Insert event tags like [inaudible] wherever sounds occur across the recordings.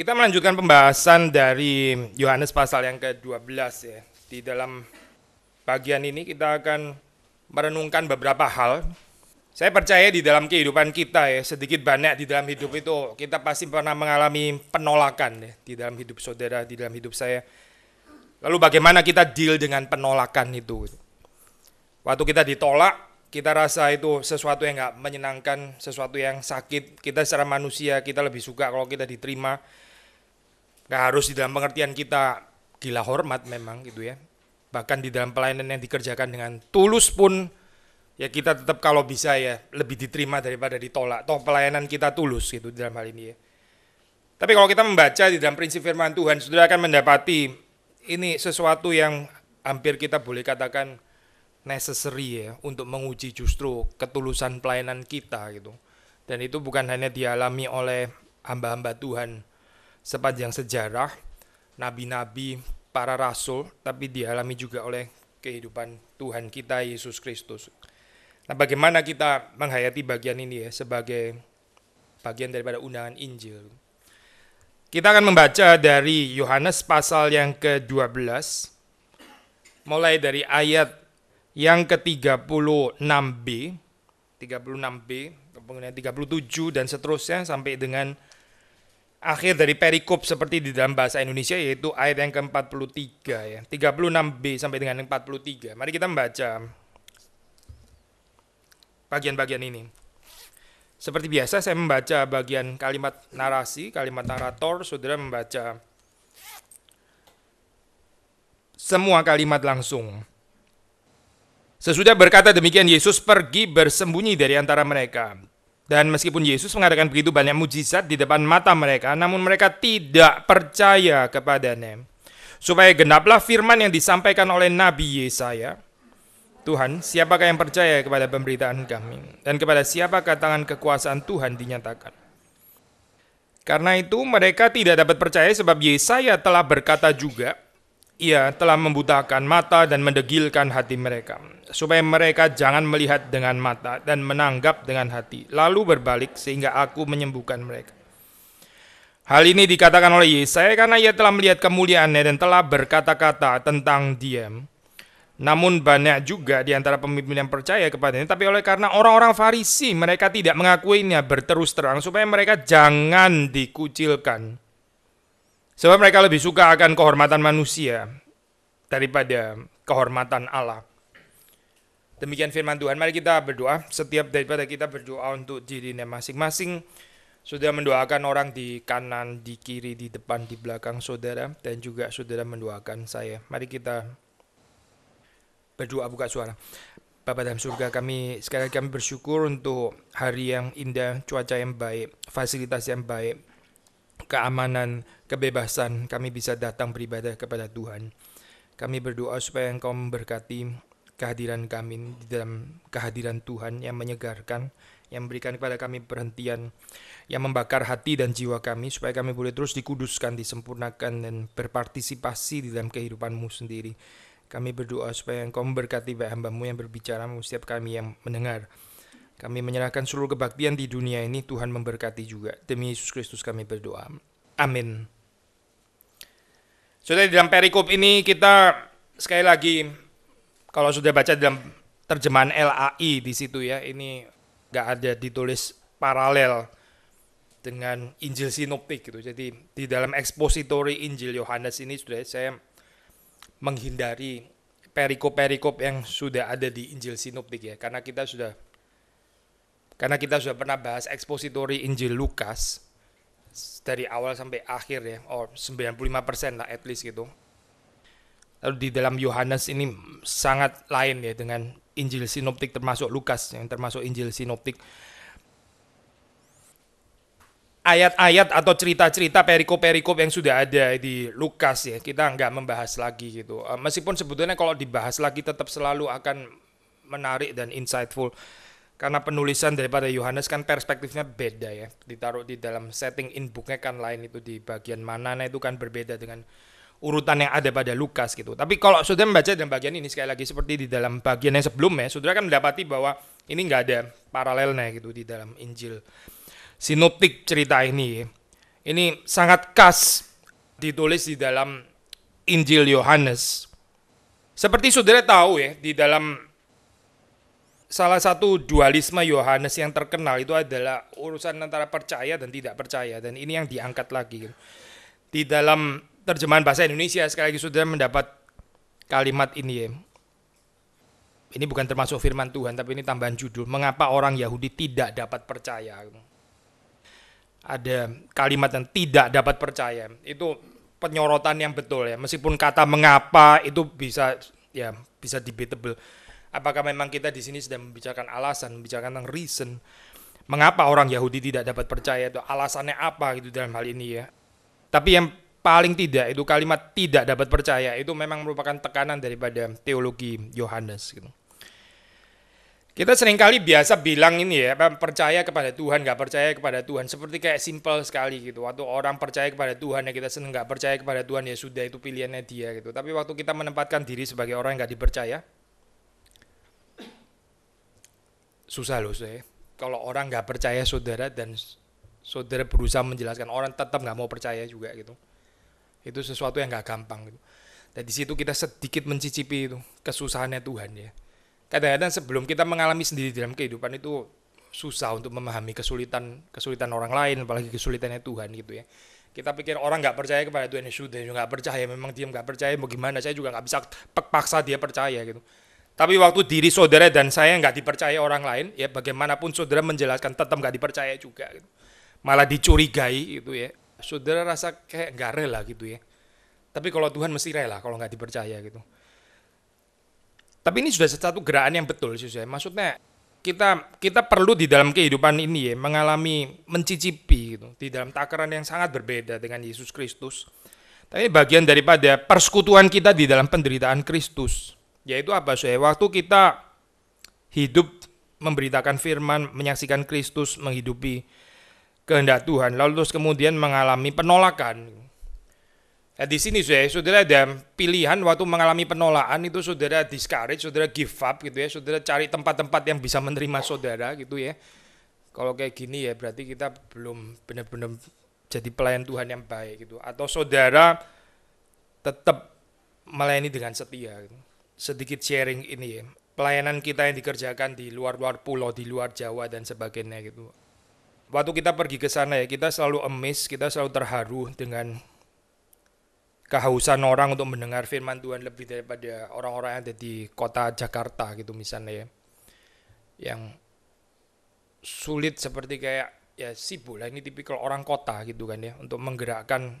Kita melanjutkan pembahasan dari Yohanes pasal yang ke-12 ya. Di dalam bagian ini kita akan merenungkan beberapa hal. Saya percaya di dalam kehidupan kita ya, sedikit banyak di dalam hidup itu kita pasti pernah mengalami penolakan ya, di dalam hidup saudara, di dalam hidup saya. Lalu bagaimana kita deal dengan penolakan itu? Waktu kita ditolak, kita rasa itu sesuatu yang nggak menyenangkan, sesuatu yang sakit. Kita secara manusia, kita lebih suka kalau kita diterima nggak harus di dalam pengertian kita gila hormat memang gitu ya bahkan di dalam pelayanan yang dikerjakan dengan tulus pun ya kita tetap kalau bisa ya lebih diterima daripada ditolak toh pelayanan kita tulus gitu dalam hal ini ya tapi kalau kita membaca di dalam prinsip firman Tuhan sudah akan mendapati ini sesuatu yang hampir kita boleh katakan necessary ya untuk menguji justru ketulusan pelayanan kita gitu dan itu bukan hanya dialami oleh hamba-hamba Tuhan sepanjang sejarah nabi-nabi, para rasul, tapi dialami juga oleh kehidupan Tuhan kita Yesus Kristus. Nah, bagaimana kita menghayati bagian ini ya sebagai bagian daripada undangan Injil. Kita akan membaca dari Yohanes pasal yang ke-12 mulai dari ayat yang ke-36b 36b kemudian 37 dan seterusnya sampai dengan akhir dari perikop seperti di dalam bahasa Indonesia yaitu ayat yang ke-43 ya. 36B sampai dengan 43. Mari kita membaca bagian-bagian ini. Seperti biasa saya membaca bagian kalimat narasi, kalimat narator, saudara membaca semua kalimat langsung. Sesudah berkata demikian Yesus pergi bersembunyi dari antara mereka. Dan meskipun Yesus mengadakan begitu banyak mujizat di depan mata mereka, namun mereka tidak percaya kepadanya. Supaya genaplah firman yang disampaikan oleh Nabi Yesaya. Tuhan, siapakah yang percaya kepada pemberitaan kami? Dan kepada siapakah tangan kekuasaan Tuhan dinyatakan? Karena itu mereka tidak dapat percaya sebab Yesaya telah berkata juga, ia telah membutakan mata dan mendegilkan hati mereka, supaya mereka jangan melihat dengan mata dan menanggap dengan hati, lalu berbalik sehingga aku menyembuhkan mereka. Hal ini dikatakan oleh Yesaya karena ia telah melihat kemuliaannya dan telah berkata-kata tentang dia. Namun banyak juga di antara pemimpin yang percaya kepadanya, tapi oleh karena orang-orang Farisi mereka tidak mengakuinya berterus terang supaya mereka jangan dikucilkan. Sebab mereka lebih suka akan kehormatan manusia daripada kehormatan Allah. Demikian firman Tuhan. Mari kita berdoa. Setiap daripada kita berdoa untuk dirinya masing-masing. sudah mendoakan orang di kanan, di kiri, di depan, di belakang saudara. Dan juga saudara mendoakan saya. Mari kita berdoa buka suara. Bapak dalam surga kami sekali kami bersyukur untuk hari yang indah, cuaca yang baik, fasilitas yang baik, keamanan, kebebasan kami bisa datang beribadah kepada Tuhan. Kami berdoa supaya Engkau memberkati kehadiran kami di dalam kehadiran Tuhan yang menyegarkan, yang memberikan kepada kami perhentian, yang membakar hati dan jiwa kami supaya kami boleh terus dikuduskan, disempurnakan dan berpartisipasi di dalam kehidupanmu sendiri. Kami berdoa supaya Engkau memberkati hamba-Mu yang berbicara, setiap kami yang mendengar. Kami menyerahkan seluruh kebaktian di dunia ini, Tuhan memberkati juga. Demi Yesus Kristus kami berdoa. Amin. Sudah di dalam perikop ini kita sekali lagi, kalau sudah baca dalam terjemahan LAI di situ ya, ini nggak ada ditulis paralel dengan Injil Sinoptik gitu. Jadi di dalam ekspositori Injil Yohanes ini sudah saya menghindari perikop-perikop yang sudah ada di Injil Sinoptik ya, karena kita sudah karena kita sudah pernah bahas ekspositori Injil Lukas dari awal sampai akhir ya, or 95% lah at least gitu. Lalu di dalam Yohanes ini sangat lain ya dengan Injil Sinoptik termasuk Lukas yang termasuk Injil Sinoptik. Ayat-ayat atau cerita-cerita perikop-perikop yang sudah ada di Lukas ya, kita nggak membahas lagi gitu. Eh, meskipun sebetulnya kalau dibahas lagi tetap selalu akan menarik dan insightful karena penulisan daripada Yohanes kan perspektifnya beda ya ditaruh di dalam setting in booknya kan lain itu di bagian mana nah itu kan berbeda dengan urutan yang ada pada Lukas gitu tapi kalau sudah membaca dalam bagian ini sekali lagi seperti di dalam bagian yang sebelumnya Saudara kan mendapati bahwa ini nggak ada paralelnya gitu di dalam Injil sinoptik cerita ini ya. ini sangat khas ditulis di dalam Injil Yohanes seperti saudara tahu ya di dalam salah satu dualisme Yohanes yang terkenal itu adalah urusan antara percaya dan tidak percaya dan ini yang diangkat lagi di dalam terjemahan bahasa Indonesia sekali lagi sudah mendapat kalimat ini ya ini bukan termasuk firman Tuhan tapi ini tambahan judul mengapa orang Yahudi tidak dapat percaya ada kalimat yang tidak dapat percaya itu penyorotan yang betul ya meskipun kata mengapa itu bisa ya bisa debatable Apakah memang kita di sini sedang membicarakan alasan, membicarakan tentang reason? Mengapa orang Yahudi tidak dapat percaya itu alasannya apa gitu dalam hal ini ya? Tapi yang paling tidak itu kalimat tidak dapat percaya itu memang merupakan tekanan daripada teologi Yohanes gitu. Kita seringkali biasa bilang ini ya, percaya kepada Tuhan, nggak percaya kepada Tuhan. Seperti kayak simple sekali gitu. Waktu orang percaya kepada Tuhan ya kita seneng, nggak percaya kepada Tuhan ya sudah itu pilihannya dia gitu. Tapi waktu kita menempatkan diri sebagai orang yang nggak dipercaya, susah loh saya. Kalau orang nggak percaya saudara dan saudara berusaha menjelaskan orang tetap nggak mau percaya juga gitu. Itu sesuatu yang nggak gampang gitu. Dan di situ kita sedikit mencicipi itu kesusahannya Tuhan ya. Kadang-kadang sebelum kita mengalami sendiri dalam kehidupan itu susah untuk memahami kesulitan kesulitan orang lain apalagi kesulitannya Tuhan gitu ya kita pikir orang nggak percaya kepada Tuhan Yesus dia juga nggak percaya memang dia nggak percaya mau gimana saya juga nggak bisa paksa dia percaya gitu tapi waktu diri saudara dan saya nggak dipercaya orang lain, ya bagaimanapun saudara menjelaskan tetap nggak dipercaya juga. Gitu. Malah dicurigai gitu ya. Saudara rasa kayak nggak rela gitu ya. Tapi kalau Tuhan mesti rela kalau nggak dipercaya gitu. Tapi ini sudah satu gerakan yang betul sih saya. Maksudnya kita kita perlu di dalam kehidupan ini ya mengalami mencicipi gitu di dalam takaran yang sangat berbeda dengan Yesus Kristus. Tapi bagian daripada persekutuan kita di dalam penderitaan Kristus. Yaitu apa saya Waktu kita hidup memberitakan firman, menyaksikan Kristus menghidupi kehendak Tuhan, lalu terus kemudian mengalami penolakan. Nah, di sini saya, saudara ada pilihan waktu mengalami penolakan itu saudara discourage, saudara give up gitu ya, saudara cari tempat-tempat yang bisa menerima saudara gitu ya. Kalau kayak gini ya berarti kita belum benar-benar jadi pelayan Tuhan yang baik gitu atau saudara tetap melayani dengan setia gitu sedikit sharing ini ya pelayanan kita yang dikerjakan di luar-luar pulau, di luar Jawa dan sebagainya gitu. Waktu kita pergi ke sana ya, kita selalu emis, kita selalu terharu dengan kehausan orang untuk mendengar firman Tuhan lebih daripada orang-orang yang ada di kota Jakarta gitu misalnya ya. Yang sulit seperti kayak ya sibuk lah ini tipikal orang kota gitu kan ya untuk menggerakkan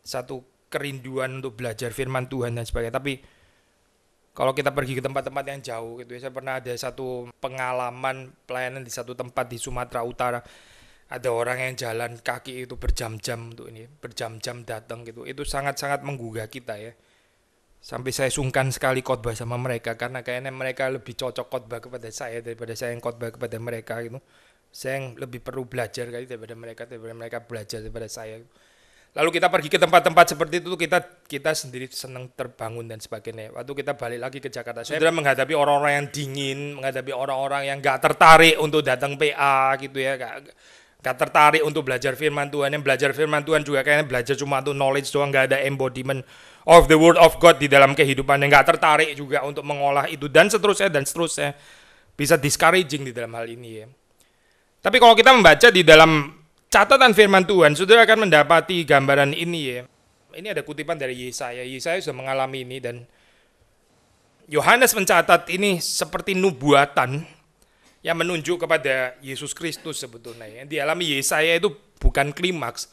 satu kerinduan untuk belajar firman Tuhan dan sebagainya. Tapi kalau kita pergi ke tempat-tempat yang jauh gitu ya saya pernah ada satu pengalaman pelayanan di satu tempat di Sumatera Utara ada orang yang jalan kaki itu berjam-jam untuk ini berjam-jam datang gitu itu sangat-sangat menggugah kita ya sampai saya sungkan sekali khotbah sama mereka karena kayaknya mereka lebih cocok khotbah kepada saya daripada saya yang khotbah kepada mereka gitu saya yang lebih perlu belajar kali daripada mereka daripada mereka belajar daripada saya gitu lalu kita pergi ke tempat-tempat seperti itu kita kita sendiri senang terbangun dan sebagainya waktu kita balik lagi ke Jakarta saya sudah menghadapi orang-orang yang dingin menghadapi orang-orang yang gak tertarik untuk datang PA gitu ya gak, gak tertarik untuk belajar firman Tuhan yang belajar firman Tuhan juga kayaknya belajar cuma tuh knowledge doang gak ada embodiment of the word of God di dalam kehidupan yang gak tertarik juga untuk mengolah itu dan seterusnya dan seterusnya bisa discouraging di dalam hal ini ya tapi kalau kita membaca di dalam catatan firman Tuhan, saudara akan mendapati gambaran ini ya. Ini ada kutipan dari Yesaya. Yesaya sudah mengalami ini dan Yohanes mencatat ini seperti nubuatan yang menunjuk kepada Yesus Kristus sebetulnya. Ya. Yang dialami Yesaya itu bukan klimaks.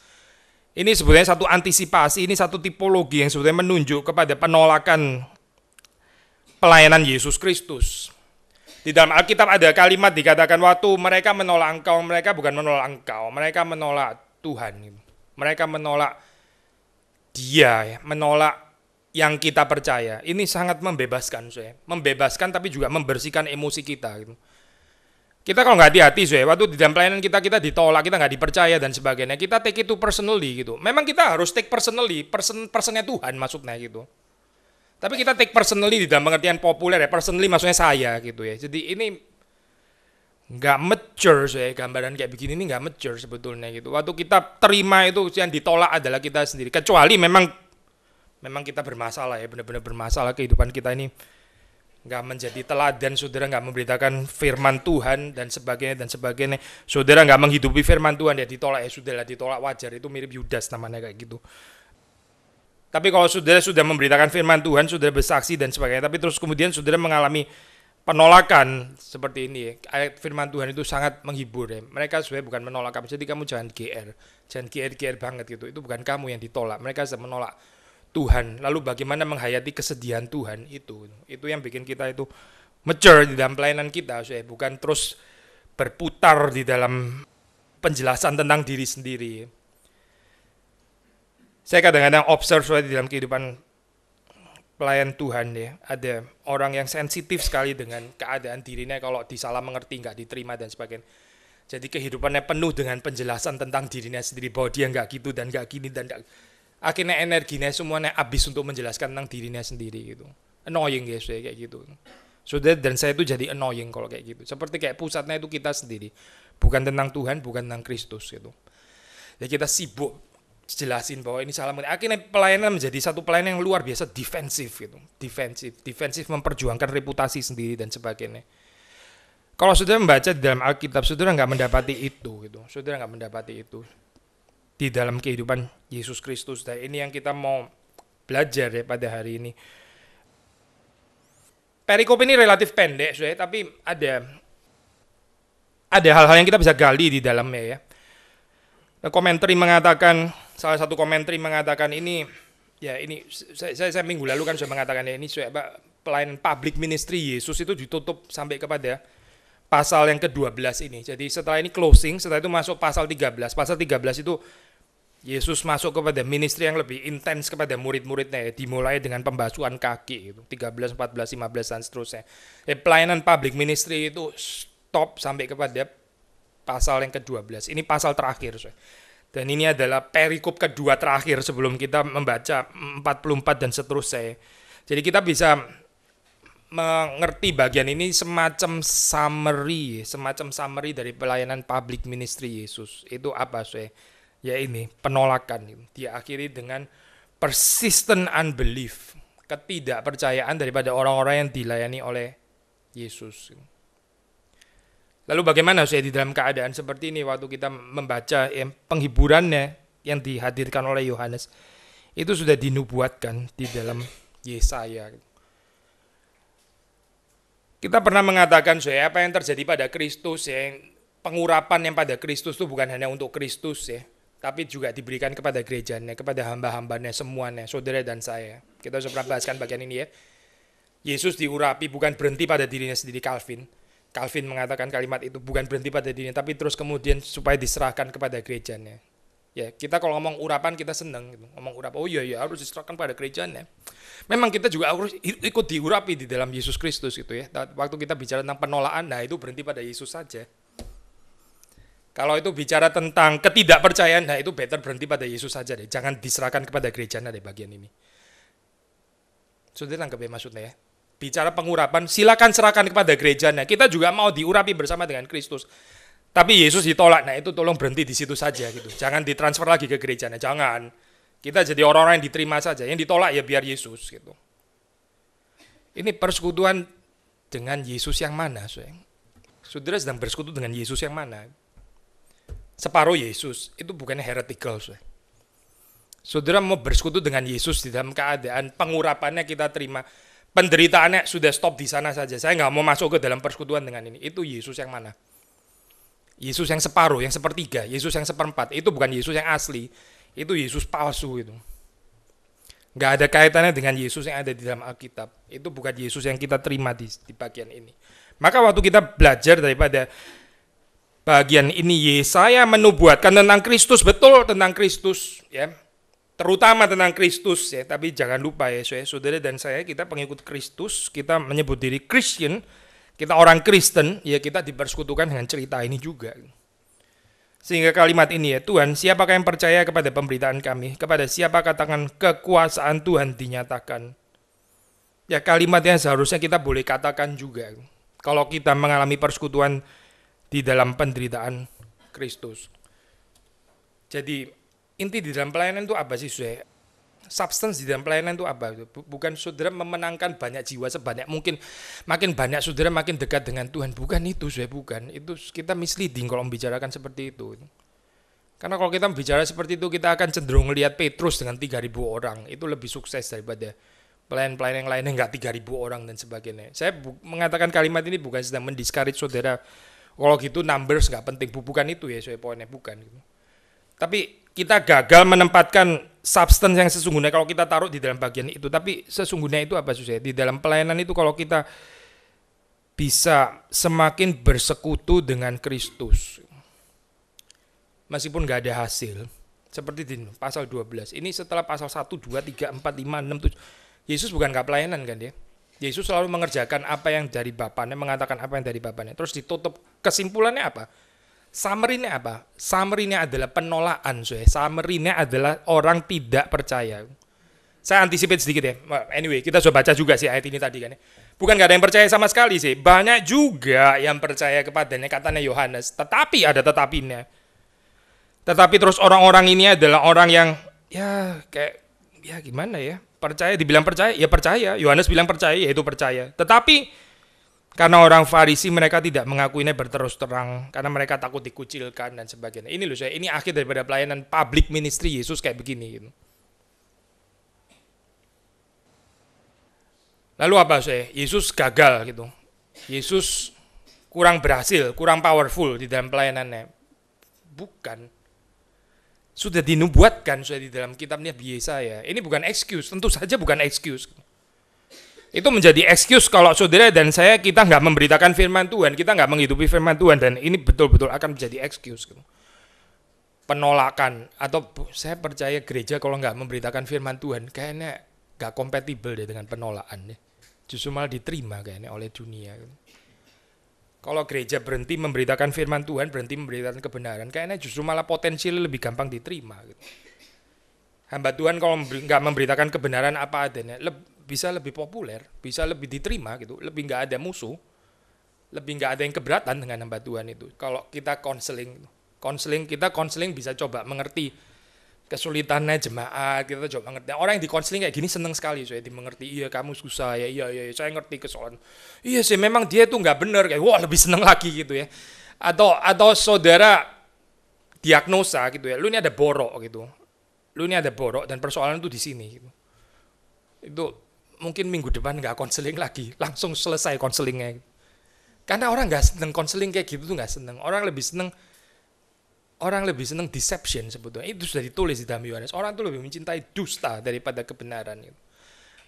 Ini sebetulnya satu antisipasi, ini satu tipologi yang sebetulnya menunjuk kepada penolakan pelayanan Yesus Kristus. Di dalam Alkitab ada kalimat dikatakan waktu mereka menolak engkau, mereka bukan menolak engkau, mereka menolak Tuhan. Mereka menolak dia, menolak yang kita percaya. Ini sangat membebaskan, saya. Membebaskan tapi juga membersihkan emosi kita. Gitu. Kita kalau nggak hati-hati, saya, waktu di dalam pelayanan kita, kita ditolak, kita nggak dipercaya dan sebagainya. Kita take itu personally gitu. Memang kita harus take personally, person, personnya Tuhan maksudnya gitu. Tapi kita take personally di dalam pengertian populer ya, personally maksudnya saya gitu ya. Jadi ini nggak mature saya gambaran kayak begini ini nggak mature sebetulnya gitu. Waktu kita terima itu yang ditolak adalah kita sendiri. Kecuali memang memang kita bermasalah ya, benar-benar bermasalah kehidupan kita ini nggak menjadi teladan saudara nggak memberitakan firman Tuhan dan sebagainya dan sebagainya saudara nggak menghidupi firman Tuhan ya ditolak ya sudah lah ditolak wajar itu mirip Yudas namanya kayak gitu tapi kalau saudara sudah memberitakan firman Tuhan, sudah bersaksi dan sebagainya, tapi terus kemudian saudara mengalami penolakan seperti ini, ayat firman Tuhan itu sangat menghibur. Ya. Mereka sebenarnya bukan menolak kamu, jadi kamu jangan GR, jangan GR-GR banget gitu. Itu bukan kamu yang ditolak, mereka sudah menolak Tuhan. Lalu bagaimana menghayati kesedihan Tuhan itu, itu yang bikin kita itu mature di dalam pelayanan kita, saya bukan terus berputar di dalam penjelasan tentang diri sendiri saya kadang-kadang observe di dalam kehidupan pelayan Tuhan ya ada orang yang sensitif sekali dengan keadaan dirinya kalau disalah mengerti nggak diterima dan sebagainya jadi kehidupannya penuh dengan penjelasan tentang dirinya sendiri bahwa dia nggak gitu dan nggak gini dan nggak akhirnya energinya semuanya habis untuk menjelaskan tentang dirinya sendiri gitu annoying guys ya, kayak gitu Sudah so, dan saya itu jadi annoying kalau kayak gitu. Seperti kayak pusatnya itu kita sendiri. Bukan tentang Tuhan, bukan tentang Kristus gitu. Ya kita sibuk jelasin bahwa ini salah menit. Akhirnya pelayanan menjadi satu pelayanan yang luar biasa defensif gitu. Defensif, defensif memperjuangkan reputasi sendiri dan sebagainya. Kalau saudara membaca di dalam Alkitab, saudara nggak mendapati itu gitu. Saudara nggak mendapati itu di dalam kehidupan Yesus Kristus. Dan ini yang kita mau belajar ya pada hari ini. Perikop ini relatif pendek, saudara, tapi ada ada hal-hal yang kita bisa gali di dalamnya ya. Komentari mengatakan salah satu komentari mengatakan ini ya ini saya, saya, saya minggu lalu kan sudah mengatakan ya ini sudah apa pelayanan public ministry Yesus itu ditutup sampai kepada pasal yang ke-12 ini. Jadi setelah ini closing, setelah itu masuk pasal 13. Pasal 13 itu Yesus masuk kepada ministry yang lebih intens kepada murid-muridnya ya, dimulai dengan pembasuhan kaki itu 13, 14, 15 dan seterusnya. Ya, pelayanan public ministry itu stop sampai kepada pasal yang ke-12. Ini pasal terakhir. Saya. Dan ini adalah perikop kedua terakhir sebelum kita membaca 44 dan seterusnya. Jadi kita bisa mengerti bagian ini semacam summary, semacam summary dari pelayanan public ministry Yesus. Itu apa sih? Ya ini penolakan. Diakhiri dengan persistent unbelief, ketidakpercayaan daripada orang-orang yang dilayani oleh Yesus. Lalu bagaimana saya di dalam keadaan seperti ini waktu kita membaca yang penghiburannya yang dihadirkan oleh Yohanes itu sudah dinubuatkan di dalam Yesaya. Kita pernah mengatakan saya apa yang terjadi pada Kristus ya pengurapan yang pada Kristus itu bukan hanya untuk Kristus ya, tapi juga diberikan kepada gerejanya, kepada hamba-hambanya semuanya, saudara dan saya. Kita sudah pernah bahaskan bagian ini ya. Yesus diurapi bukan berhenti pada dirinya sendiri Calvin, Calvin mengatakan kalimat itu bukan berhenti pada dirinya tapi terus kemudian supaya diserahkan kepada gerejanya ya kita kalau ngomong urapan kita seneng gitu. ngomong urapan, oh iya ya harus diserahkan pada gerejanya memang kita juga harus ikut diurapi di dalam Yesus Kristus gitu ya waktu kita bicara tentang penolakan nah itu berhenti pada Yesus saja kalau itu bicara tentang ketidakpercayaan, nah itu better berhenti pada Yesus saja deh. Jangan diserahkan kepada gerejanya deh bagian ini. Sudah tangkap ya maksudnya ya bicara pengurapan, silakan serahkan kepada gerejanya. Kita juga mau diurapi bersama dengan Kristus. Tapi Yesus ditolak. Nah, itu tolong berhenti di situ saja gitu. Jangan ditransfer lagi ke gerejanya. Jangan. Kita jadi orang-orang yang diterima saja. Yang ditolak ya biar Yesus gitu. Ini persekutuan dengan Yesus yang mana, Saudara? Saudara sedang bersekutu dengan Yesus yang mana? Separuh Yesus itu bukan heretical, Saudara. Saudara mau bersekutu dengan Yesus di dalam keadaan pengurapannya kita terima penderitaannya sudah stop di sana saja. Saya nggak mau masuk ke dalam persekutuan dengan ini. Itu Yesus yang mana? Yesus yang separuh, yang sepertiga, Yesus yang seperempat. Itu bukan Yesus yang asli. Itu Yesus palsu itu. Nggak ada kaitannya dengan Yesus yang ada di dalam Alkitab. Itu bukan Yesus yang kita terima di, di bagian ini. Maka waktu kita belajar daripada bagian ini Yesaya menubuatkan tentang Kristus betul tentang Kristus ya terutama tentang Kristus ya, tapi jangan lupa ya, saudara dan saya kita pengikut Kristus, kita menyebut diri Christian, kita orang Kristen, ya kita dipersekutukan dengan cerita ini juga. Sehingga kalimat ini ya, Tuhan, siapakah yang percaya kepada pemberitaan kami? Kepada siapa katakan kekuasaan Tuhan dinyatakan? Ya kalimat yang seharusnya kita boleh katakan juga. Kalau kita mengalami persekutuan di dalam penderitaan Kristus. Jadi inti di dalam pelayanan itu apa sih Sue? substance di dalam pelayanan itu apa bukan saudara memenangkan banyak jiwa sebanyak mungkin makin banyak saudara makin dekat dengan Tuhan bukan itu Sue, bukan itu kita misleading kalau membicarakan seperti itu karena kalau kita bicara seperti itu kita akan cenderung melihat Petrus dengan 3000 orang itu lebih sukses daripada pelayan-pelayan yang lainnya nggak 3000 orang dan sebagainya saya mengatakan kalimat ini bukan sedang mendiskarit saudara kalau gitu numbers nggak penting bukan itu ya saya poinnya bukan tapi kita gagal menempatkan substance yang sesungguhnya kalau kita taruh di dalam bagian itu. Tapi sesungguhnya itu apa susah? Di dalam pelayanan itu kalau kita bisa semakin bersekutu dengan Kristus. Meskipun nggak ada hasil, seperti di pasal 12. Ini setelah pasal 1, 2, 3, 4, 5, 6, 7. Yesus bukan nggak pelayanan kan dia? Yesus selalu mengerjakan apa yang dari Bapaknya, mengatakan apa yang dari Bapaknya. Terus ditutup kesimpulannya apa? summary ini apa? summary ini adalah penolakan, Suai. summary ini adalah orang tidak percaya. Saya antisipasi sedikit ya. Anyway, kita sudah baca juga sih ayat ini tadi kan ya. Bukan gak ada yang percaya sama sekali sih. Banyak juga yang percaya kepadanya katanya Yohanes. Tetapi ada tetapinya. Tetapi terus orang-orang ini adalah orang yang ya kayak ya gimana ya? Percaya dibilang percaya, ya percaya. Yohanes bilang percaya, yaitu percaya. Tetapi karena orang Farisi mereka tidak mengakuinya berterus terang karena mereka takut dikucilkan dan sebagainya. Ini loh saya ini akhir daripada pelayanan public ministry Yesus kayak begini gitu. Lalu apa saya? Yesus gagal gitu. Yesus kurang berhasil, kurang powerful di dalam pelayanannya. Bukan. Sudah dinubuatkan sudah di dalam kitabnya biasa ya. Ini bukan excuse, tentu saja bukan excuse. Gitu itu menjadi excuse kalau saudara dan saya kita nggak memberitakan firman Tuhan, kita nggak menghidupi firman Tuhan dan ini betul-betul akan menjadi excuse gitu. Penolakan atau saya percaya gereja kalau nggak memberitakan firman Tuhan kayaknya nggak kompatibel deh dengan penolakan deh. Justru malah diterima kayaknya oleh dunia. Gitu. Kalau gereja berhenti memberitakan firman Tuhan, berhenti memberitakan kebenaran, kayaknya justru malah potensial lebih gampang diterima. Gitu hamba Tuhan kalau nggak memberitakan kebenaran apa adanya bisa lebih populer, bisa lebih diterima gitu, lebih nggak ada musuh, lebih nggak ada yang keberatan dengan hamba Tuhan itu. Kalau kita konseling, konseling gitu. kita konseling bisa coba mengerti kesulitannya jemaat kita coba mengerti orang yang dikonseling kayak gini seneng sekali saya dimengerti iya kamu susah ya iya, iya iya saya ngerti kesalahan iya sih memang dia tuh nggak bener kayak wah lebih seneng lagi gitu ya atau atau saudara diagnosa gitu ya lu ini ada borok gitu lu ini ada borok dan persoalan itu di sini gitu. itu mungkin minggu depan nggak konseling lagi, [laughs] langsung selesai konselingnya. Karena orang nggak seneng konseling kayak gitu tuh nggak seneng. Orang lebih seneng orang lebih seneng deception sebetulnya. Itu sudah ditulis di dalam Yohanes. Orang tuh lebih mencintai dusta daripada kebenaran itu.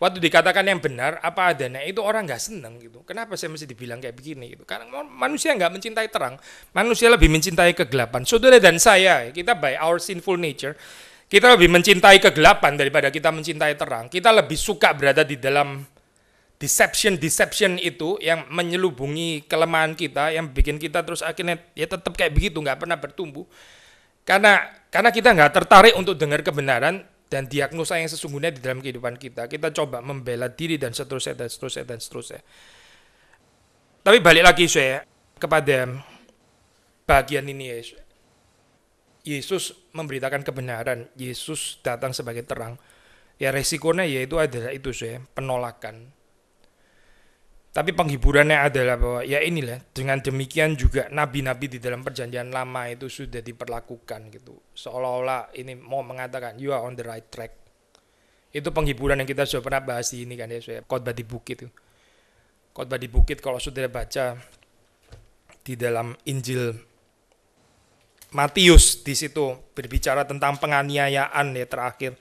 Waktu dikatakan yang benar apa adanya itu orang nggak seneng gitu. Kenapa saya mesti dibilang kayak begini gitu? Karena manusia nggak mencintai terang, manusia lebih mencintai kegelapan. Saudara dan saya, kita by our sinful nature kita lebih mencintai kegelapan daripada kita mencintai terang. Kita lebih suka berada di dalam deception deception itu yang menyelubungi kelemahan kita yang bikin kita terus akhirnya ya tetap kayak begitu nggak pernah bertumbuh karena karena kita nggak tertarik untuk dengar kebenaran dan diagnosa yang sesungguhnya di dalam kehidupan kita. Kita coba membela diri dan seterusnya dan seterusnya dan seterusnya. Tapi balik lagi saya kepada bagian ini ya, Yesus memberitakan kebenaran, Yesus datang sebagai terang. Ya resikonya yaitu adalah itu saya penolakan. Tapi penghiburannya adalah bahwa ya inilah dengan demikian juga nabi-nabi di dalam perjanjian lama itu sudah diperlakukan gitu. Seolah-olah ini mau mengatakan you are on the right track. Itu penghiburan yang kita sudah pernah bahas di ini kan ya, saya khotbah di bukit itu. Khotbah di bukit kalau sudah baca di dalam Injil Matius di situ berbicara tentang penganiayaan ya terakhir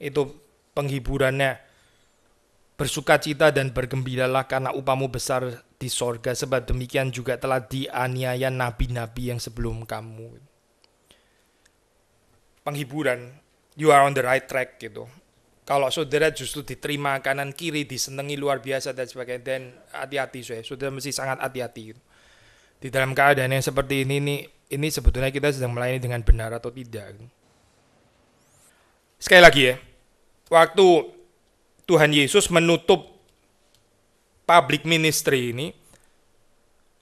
itu penghiburannya cita dan bergembiralah karena upamu besar di sorga sebab demikian juga telah dianiaya nabi-nabi yang sebelum kamu penghiburan you are on the right track gitu kalau saudara justru diterima kanan kiri disenangi luar biasa dan sebagainya dan hati-hati saudara mesti sangat hati-hati gitu. di dalam keadaan yang seperti ini nih ini sebetulnya kita sedang melayani dengan benar atau tidak. Sekali lagi ya, waktu Tuhan Yesus menutup public ministry ini,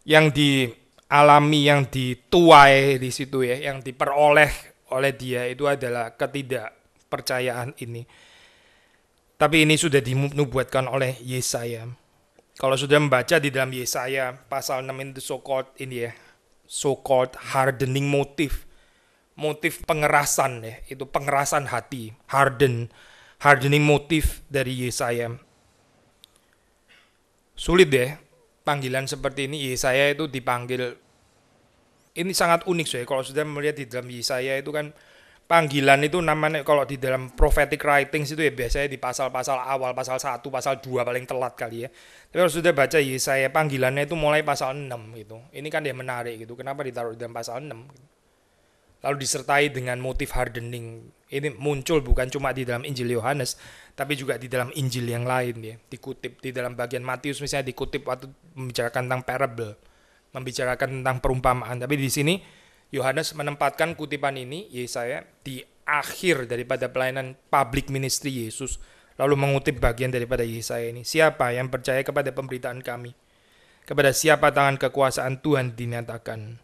yang dialami, yang dituai di situ ya, yang diperoleh oleh dia itu adalah ketidakpercayaan ini. Tapi ini sudah dinubuatkan oleh Yesaya. Kalau sudah membaca di dalam Yesaya pasal 6 itu so called ini ya, so called hardening motif motif pengerasan ya itu pengerasan hati harden hardening motif dari Yesaya sulit deh ya, panggilan seperti ini Yesaya itu dipanggil ini sangat unik sih kalau sudah melihat di dalam Yesaya itu kan panggilan itu namanya kalau di dalam prophetic writings itu ya biasanya di pasal-pasal awal, pasal 1, pasal 2 paling telat kali ya. Tapi kalau sudah baca ya saya panggilannya itu mulai pasal 6 gitu. Ini kan dia menarik gitu. Kenapa ditaruh di dalam pasal 6 gitu. Lalu disertai dengan motif hardening. Ini muncul bukan cuma di dalam Injil Yohanes, tapi juga di dalam Injil yang lain ya. Dikutip di dalam bagian Matius misalnya dikutip waktu membicarakan tentang parable, membicarakan tentang perumpamaan. Tapi di sini Yohanes menempatkan kutipan ini Yesaya di akhir daripada pelayanan publik ministry Yesus lalu mengutip bagian daripada Yesaya ini siapa yang percaya kepada pemberitaan kami kepada siapa tangan kekuasaan Tuhan dinyatakan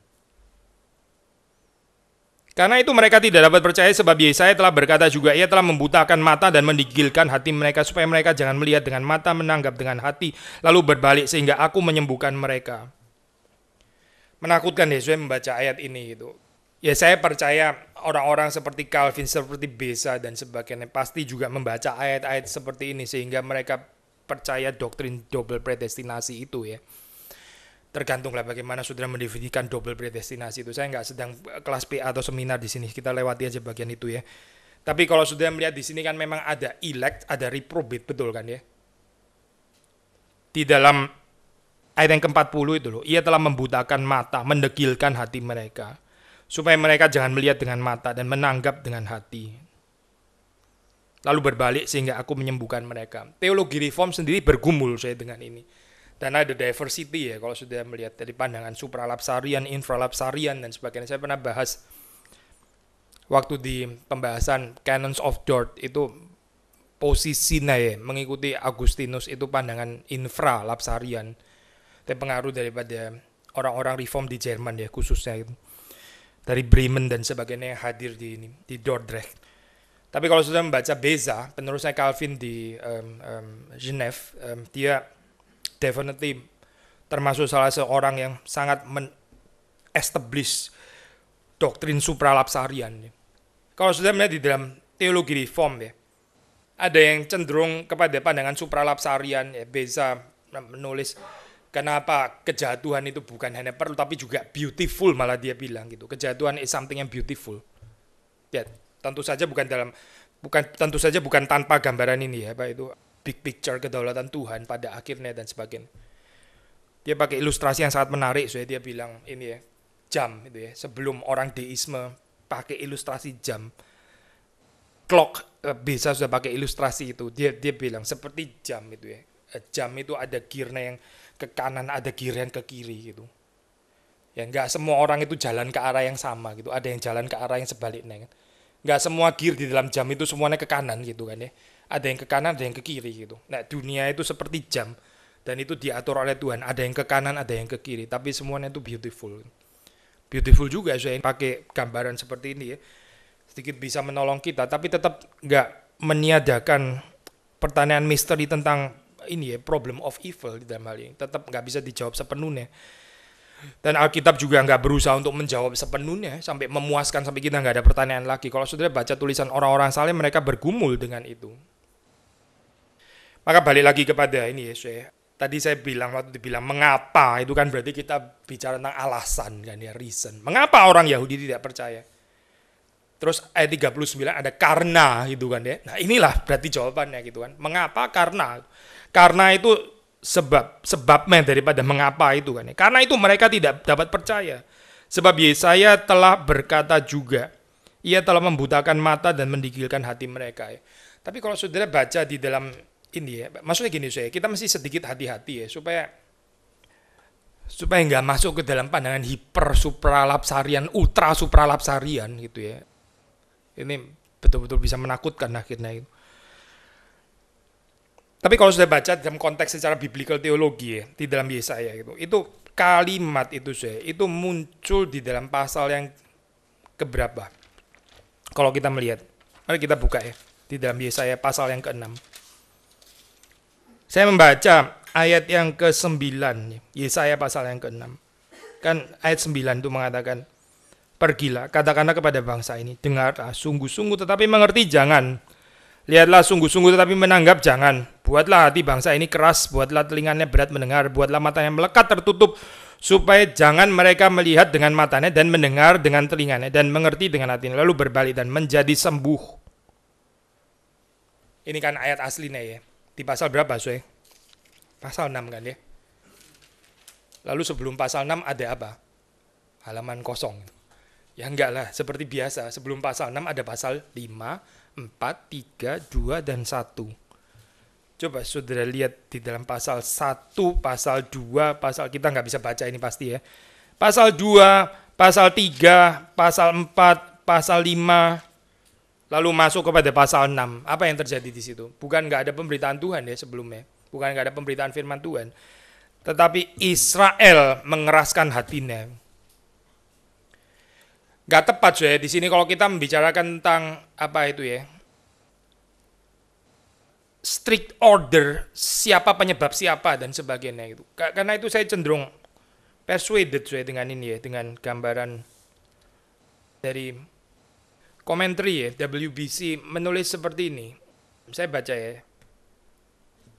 karena itu mereka tidak dapat percaya sebab Yesaya telah berkata juga ia telah membutakan mata dan mendigilkan hati mereka supaya mereka jangan melihat dengan mata menanggap dengan hati lalu berbalik sehingga aku menyembuhkan mereka menakutkan saya membaca ayat ini gitu. Ya saya percaya orang-orang seperti Calvin, seperti Besa dan sebagainya pasti juga membaca ayat-ayat seperti ini sehingga mereka percaya doktrin double predestinasi itu ya tergantunglah bagaimana saudara mendefinisikan double predestinasi itu. Saya nggak sedang eh, kelas PA atau seminar di sini, kita lewati aja bagian itu ya. Tapi kalau saudara melihat di sini kan memang ada elect, ada reprobate, betul kan ya? Di dalam ayat yang ke-40 itu loh, ia telah membutakan mata, mendekilkan hati mereka, supaya mereka jangan melihat dengan mata dan menanggap dengan hati. Lalu berbalik sehingga aku menyembuhkan mereka. Teologi reform sendiri bergumul saya dengan ini. Dan ada diversity ya, kalau sudah melihat dari pandangan supralapsarian, infralapsarian, dan sebagainya. Saya pernah bahas waktu di pembahasan Canons of Dort itu posisinya ya, mengikuti Agustinus itu pandangan infralapsarian. lapsarian pengaruh daripada orang-orang reform di Jerman ya khususnya dari Bremen dan sebagainya yang hadir di ini di Dordrecht. Tapi kalau sudah membaca Beza, penerusnya Calvin di um, um, Genève, um, dia definitely termasuk salah seorang yang sangat men-establish doktrin supralapsarian. Ya. Kalau sudah melihat di dalam teologi reform ya, ada yang cenderung kepada pandangan supralapsarian, ya, Beza menulis kenapa kejatuhan itu bukan hanya perlu tapi juga beautiful malah dia bilang gitu kejatuhan is something yang beautiful ya tentu saja bukan dalam bukan tentu saja bukan tanpa gambaran ini ya pak itu big picture kedaulatan Tuhan pada akhirnya dan sebagainya dia pakai ilustrasi yang sangat menarik soalnya dia bilang ini ya jam itu ya sebelum orang deisme pakai ilustrasi jam clock eh, bisa sudah pakai ilustrasi itu dia dia bilang seperti jam itu ya eh, jam itu ada gearnya yang ke kanan ada girian ke kiri gitu ya nggak semua orang itu jalan ke arah yang sama gitu ada yang jalan ke arah yang sebaliknya kan nggak semua gear di dalam jam itu semuanya ke kanan gitu kan ya ada yang ke kanan ada yang ke kiri gitu nah dunia itu seperti jam dan itu diatur oleh Tuhan ada yang ke kanan ada yang ke kiri tapi semuanya itu beautiful beautiful juga saya pakai gambaran seperti ini ya sedikit bisa menolong kita tapi tetap nggak meniadakan pertanyaan misteri tentang ini ya problem of evil di dalam hal ini tetap nggak bisa dijawab sepenuhnya dan Alkitab juga nggak berusaha untuk menjawab sepenuhnya sampai memuaskan sampai kita nggak ada pertanyaan lagi kalau sudah baca tulisan orang-orang saleh mereka bergumul dengan itu maka balik lagi kepada ini ya saya tadi saya bilang waktu dibilang mengapa itu kan berarti kita bicara tentang alasan kan ya reason mengapa orang Yahudi tidak percaya Terus ayat 39 ada karena gitu kan ya. Nah inilah berarti jawabannya gitu kan. Mengapa karena karena itu sebab sebabnya daripada mengapa itu kan. Ya. Karena itu mereka tidak dapat percaya. Sebab Yesaya telah berkata juga, ia telah membutakan mata dan mendigilkan hati mereka. Ya. Tapi kalau saudara baca di dalam ini ya, maksudnya gini saya, kita mesti sedikit hati-hati ya supaya supaya nggak masuk ke dalam pandangan hiper supralapsarian, ultra supralapsarian gitu ya. Ini betul-betul bisa menakutkan akhirnya itu. Tapi kalau sudah baca dalam konteks secara biblical teologi ya, di dalam Yesaya itu, itu kalimat itu saya itu muncul di dalam pasal yang keberapa? Kalau kita melihat, mari kita buka ya di dalam Yesaya pasal yang keenam. Saya membaca ayat yang ke-9, Yesaya pasal yang keenam Kan ayat 9 itu mengatakan, Pergilah, katakanlah kepada bangsa ini, dengarlah sungguh-sungguh tetapi mengerti jangan, lihatlah sungguh-sungguh tetapi menanggap jangan, Buatlah hati bangsa ini keras, buatlah telinganya berat mendengar, buatlah matanya melekat tertutup, supaya jangan mereka melihat dengan matanya dan mendengar dengan telinganya dan mengerti dengan hatinya lalu berbalik dan menjadi sembuh. Ini kan ayat aslinya ya. Di pasal berapa, sih? Pasal 6 kan ya. Lalu sebelum pasal 6 ada apa? Halaman kosong. Ya enggak lah, seperti biasa. Sebelum pasal 6 ada pasal 5, 4, 3, 2, dan 1. Coba saudara lihat di dalam pasal 1, pasal 2, pasal kita nggak bisa baca ini pasti ya. Pasal 2, pasal 3, pasal 4, pasal 5, lalu masuk kepada pasal 6. Apa yang terjadi di situ? Bukan nggak ada pemberitaan Tuhan ya sebelumnya. Bukan nggak ada pemberitaan firman Tuhan. Tetapi Israel mengeraskan hatinya. Gak tepat ya di sini kalau kita membicarakan tentang apa itu ya strict order siapa penyebab siapa dan sebagainya itu. Karena itu saya cenderung persuaded saya dengan ini ya, dengan gambaran dari commentary ya WBC menulis seperti ini. Saya baca ya.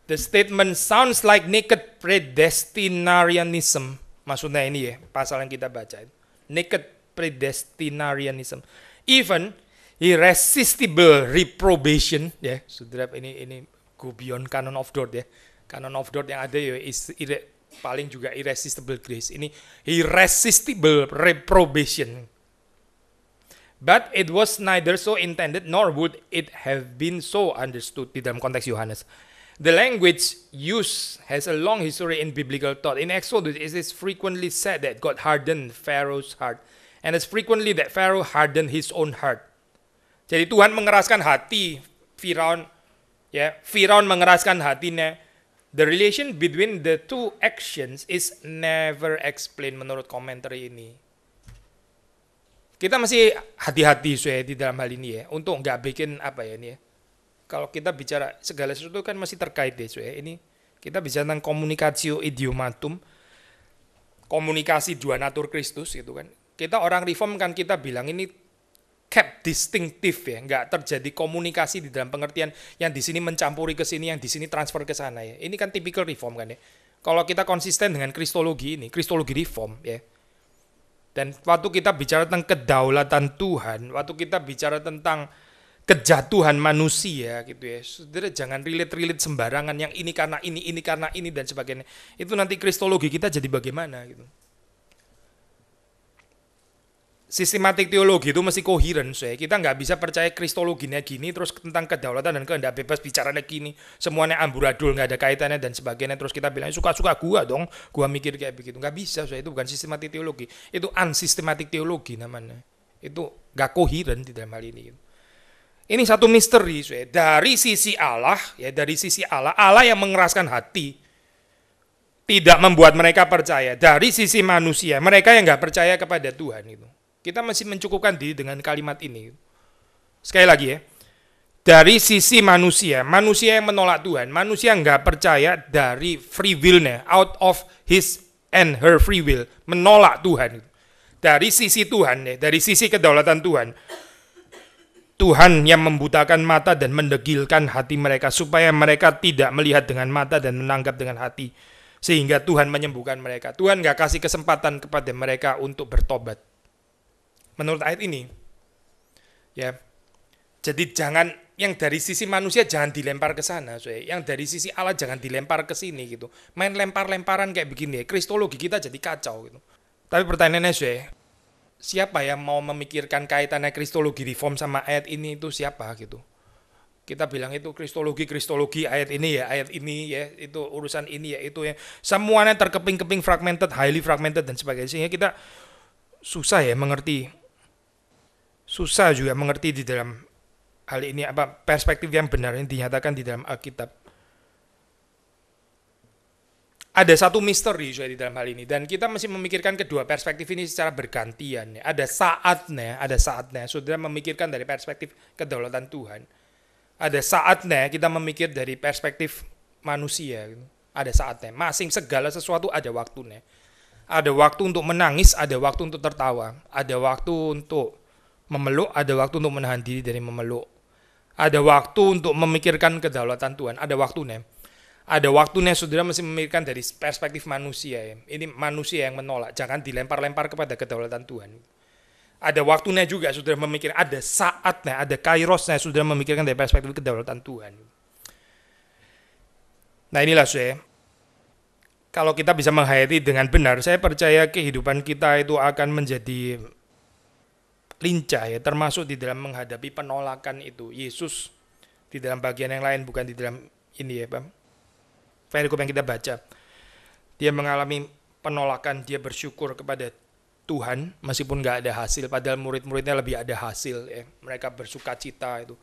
The statement sounds like naked predestinarianism. Maksudnya ini ya, pasal yang kita baca. Naked predestinarianism. Even irresistible reprobation ya, Saudara ini ini go beyond canon of Dort ya. Canon of Dort yang ada ya is, ire, paling juga irresistible grace. Ini irresistible reprobation. But it was neither so intended nor would it have been so understood di dalam konteks Yohanes. The language use has a long history in biblical thought. In Exodus, it is frequently said that God hardened Pharaoh's heart, and it's frequently that Pharaoh hardened his own heart. Jadi Tuhan mengeraskan hati Firaun Ya, Firaun mengeraskan hatinya. The relation between the two actions is never explained menurut komentar ini. Kita masih hati-hati saya di dalam hal ini ya, untuk nggak bikin apa ya ini ya. Kalau kita bicara segala sesuatu kan masih terkait deh saya ya. ini kita bicara tentang komunikasi idiomatum, komunikasi dua natur Kristus gitu kan. Kita orang reform kan kita bilang ini gap distinctive ya, nggak terjadi komunikasi di dalam pengertian yang di sini mencampuri ke sini, yang di sini transfer ke sana ya. Ini kan typical reform kan ya. Kalau kita konsisten dengan kristologi ini, kristologi reform ya. Dan waktu kita bicara tentang kedaulatan Tuhan, waktu kita bicara tentang kejatuhan manusia gitu ya. Saudara jangan relate-relate sembarangan yang ini karena ini, ini karena ini dan sebagainya. Itu nanti kristologi kita jadi bagaimana gitu sistematik teologi itu mesti koheren ya. Kita nggak bisa percaya kristologinya gini, terus tentang kedaulatan dan kehendak bebas bicaranya gini. Semuanya amburadul, nggak ada kaitannya dan sebagainya. Terus kita bilang, suka-suka gua dong, gua mikir kayak begitu. Nggak bisa, saya itu bukan sistematik teologi. Itu unsystematic teologi namanya. Itu nggak koheren di dalam hal ini. Gitu. Ini satu misteri, saya. dari sisi Allah, ya dari sisi Allah, Allah yang mengeraskan hati, tidak membuat mereka percaya. Dari sisi manusia, mereka yang nggak percaya kepada Tuhan itu. Kita masih mencukupkan diri dengan kalimat ini. Sekali lagi ya, dari sisi manusia, manusia yang menolak Tuhan, manusia nggak percaya dari free will-nya, out of his and her free will, menolak Tuhan. Dari sisi Tuhan, ya, dari sisi kedaulatan Tuhan, Tuhan yang membutakan mata dan mendegilkan hati mereka supaya mereka tidak melihat dengan mata dan menanggap dengan hati sehingga Tuhan menyembuhkan mereka. Tuhan nggak kasih kesempatan kepada mereka untuk bertobat menurut ayat ini. Ya. Jadi jangan yang dari sisi manusia jangan dilempar ke sana, cuy. Yang dari sisi Allah jangan dilempar ke sini gitu. Main lempar-lemparan kayak begini ya. Kristologi kita jadi kacau gitu. Tapi pertanyaannya, cuy, siapa yang mau memikirkan kaitannya kristologi reform sama ayat ini itu siapa gitu? kita bilang itu kristologi kristologi ayat ini ya ayat ini ya itu urusan ini ya itu ya semuanya terkeping-keping fragmented highly fragmented dan sebagainya sehingga kita susah ya mengerti susah juga mengerti di dalam hal ini apa perspektif yang benar yang dinyatakan di dalam Alkitab. Ada satu misteri juga di dalam hal ini dan kita masih memikirkan kedua perspektif ini secara bergantian. Ada saatnya, ada saatnya saudara memikirkan dari perspektif kedaulatan Tuhan. Ada saatnya kita memikir dari perspektif manusia. Ada saatnya. Masing segala sesuatu ada waktunya. Ada waktu untuk menangis, ada waktu untuk tertawa, ada waktu untuk memeluk, ada waktu untuk menahan diri dari memeluk. Ada waktu untuk memikirkan kedaulatan Tuhan, ada waktu nih Ada waktu nih saudara mesti memikirkan dari perspektif manusia ya. Ini manusia yang menolak, jangan dilempar-lempar kepada kedaulatan Tuhan. Ada waktunya juga saudara memikirkan ada saatnya, ada kairosnya saudara memikirkan dari perspektif kedaulatan Tuhan. Nah inilah saya, kalau kita bisa menghayati dengan benar, saya percaya kehidupan kita itu akan menjadi lincah ya termasuk di dalam menghadapi penolakan itu Yesus di dalam bagian yang lain bukan di dalam ini ya Pak perikop yang kita baca dia mengalami penolakan dia bersyukur kepada Tuhan meskipun nggak ada hasil padahal murid-muridnya lebih ada hasil ya mereka bersuka cita itu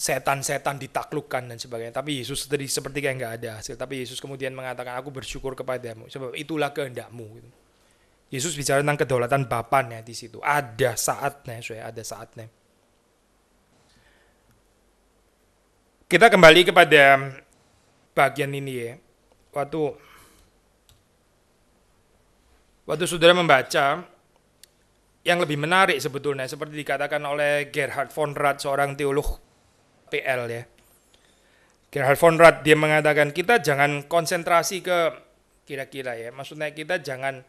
setan-setan ditaklukkan dan sebagainya. Tapi Yesus tadi seperti kayak nggak ada hasil. Tapi Yesus kemudian mengatakan, aku bersyukur kepadamu. Sebab itulah kehendakmu. Gitu. Yesus bicara tentang kedaulatan Bapaknya di situ. Ada saatnya, saya ada saatnya. Kita kembali kepada bagian ini ya. Waktu waktu saudara membaca yang lebih menarik sebetulnya seperti dikatakan oleh Gerhard von Rath seorang teolog PL ya. Gerhard von Rath dia mengatakan kita jangan konsentrasi ke kira-kira ya. Maksudnya kita jangan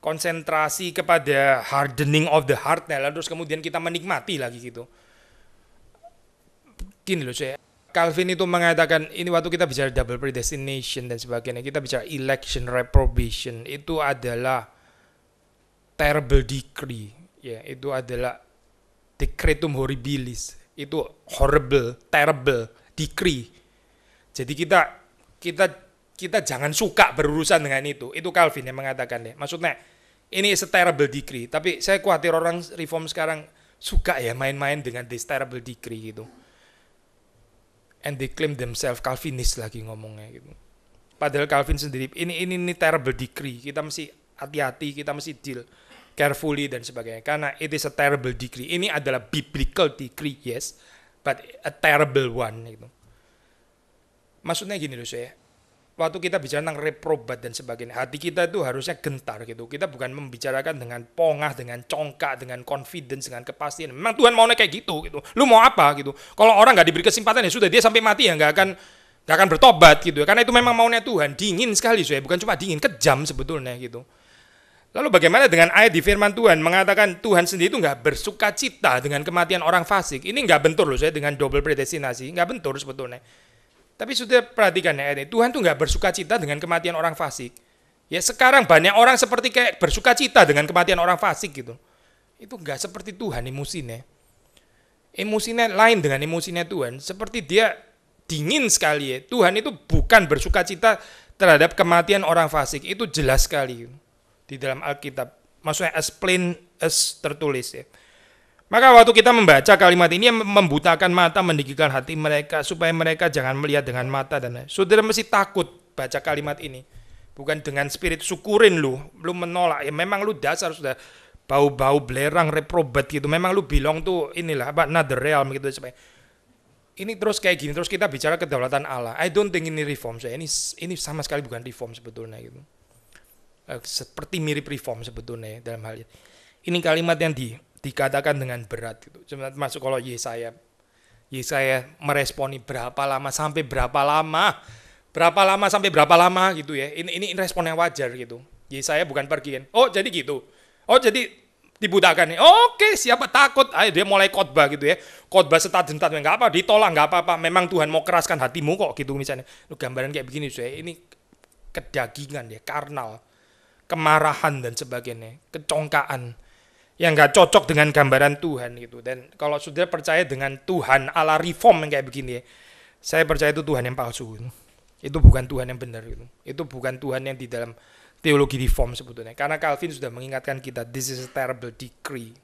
konsentrasi kepada hardening of the heart nah, lalu terus kemudian kita menikmati lagi gitu gini loh saya Calvin itu mengatakan ini waktu kita bicara double predestination dan sebagainya kita bicara election reprobation itu adalah terrible decree ya itu adalah decretum horribilis itu horrible terrible decree jadi kita kita kita jangan suka berurusan dengan itu. Itu Calvin yang mengatakan deh. Maksudnya ini is a terrible decree. Tapi saya khawatir orang reform sekarang suka ya main-main dengan this terrible decree gitu. And they claim themselves Calvinist lagi ngomongnya gitu. Padahal Calvin sendiri ini ini ini terrible decree. Kita mesti hati-hati, kita mesti deal carefully dan sebagainya. Karena it is a terrible decree. Ini adalah biblical decree, yes, but a terrible one gitu. Maksudnya gini loh saya, waktu kita bicara tentang reprobat dan sebagainya, hati kita itu harusnya gentar gitu. Kita bukan membicarakan dengan pongah, dengan congkak, dengan confidence, dengan kepastian. Memang Tuhan maunya kayak gitu gitu. Lu mau apa gitu? Kalau orang nggak diberi kesempatan ya sudah dia sampai mati ya nggak akan nggak akan bertobat gitu. Ya. Karena itu memang maunya Tuhan. Dingin sekali saya, bukan cuma dingin, kejam sebetulnya gitu. Lalu bagaimana dengan ayat di firman Tuhan mengatakan Tuhan sendiri itu nggak bersuka cita dengan kematian orang fasik. Ini nggak bentur loh saya dengan double predestinasi, nggak bentur sebetulnya. Tapi sudah perhatikan ya ini, Tuhan tuh nggak bersuka cita dengan kematian orang fasik. Ya sekarang banyak orang seperti kayak bersuka cita dengan kematian orang fasik gitu. Itu nggak seperti Tuhan emosinya. Emosinya lain dengan emosinya Tuhan. Seperti dia dingin sekali ya. Tuhan itu bukan bersuka cita terhadap kematian orang fasik. Itu jelas sekali di dalam Alkitab. Maksudnya as plain as tertulis ya. Maka waktu kita membaca kalimat ini membutakan mata, mendigikan hati mereka supaya mereka jangan melihat dengan mata dan lain. saudara mesti takut baca kalimat ini. Bukan dengan spirit syukurin lu, lu menolak ya memang lu dasar sudah bau-bau belerang reprobat gitu. Memang lu bilang tuh inilah apa another realm gitu supaya ini terus kayak gini terus kita bicara kedaulatan Allah. I don't think ini reform saya. Ini ini sama sekali bukan reform sebetulnya gitu. Eh, seperti mirip reform sebetulnya ya, dalam hal ini. Ini kalimat yang di dikatakan dengan berat gitu. Cuma masuk kalau Yesaya Yesaya meresponi berapa lama sampai berapa lama berapa lama sampai berapa lama gitu ya. Ini ini respon yang wajar gitu. Yesaya bukan pergi kan. Oh, jadi gitu. Oh, jadi dibutakan nih. Oke, siapa takut? Ayo dia mulai khotbah gitu ya. Khotbah setat tadun nggak apa, ditolak nggak apa-apa. Memang Tuhan mau keraskan hatimu kok gitu misalnya. Lu gambaran kayak begini saya ini kedagingan ya, karnal, kemarahan dan sebagainya, kecongkaan yang nggak cocok dengan gambaran Tuhan gitu. Dan kalau sudah percaya dengan Tuhan ala reform yang kayak begini ya, saya percaya itu Tuhan yang palsu. Gitu. Itu bukan Tuhan yang benar gitu. Itu bukan Tuhan yang di dalam teologi reform sebetulnya. Karena Calvin sudah mengingatkan kita, this is a terrible decree.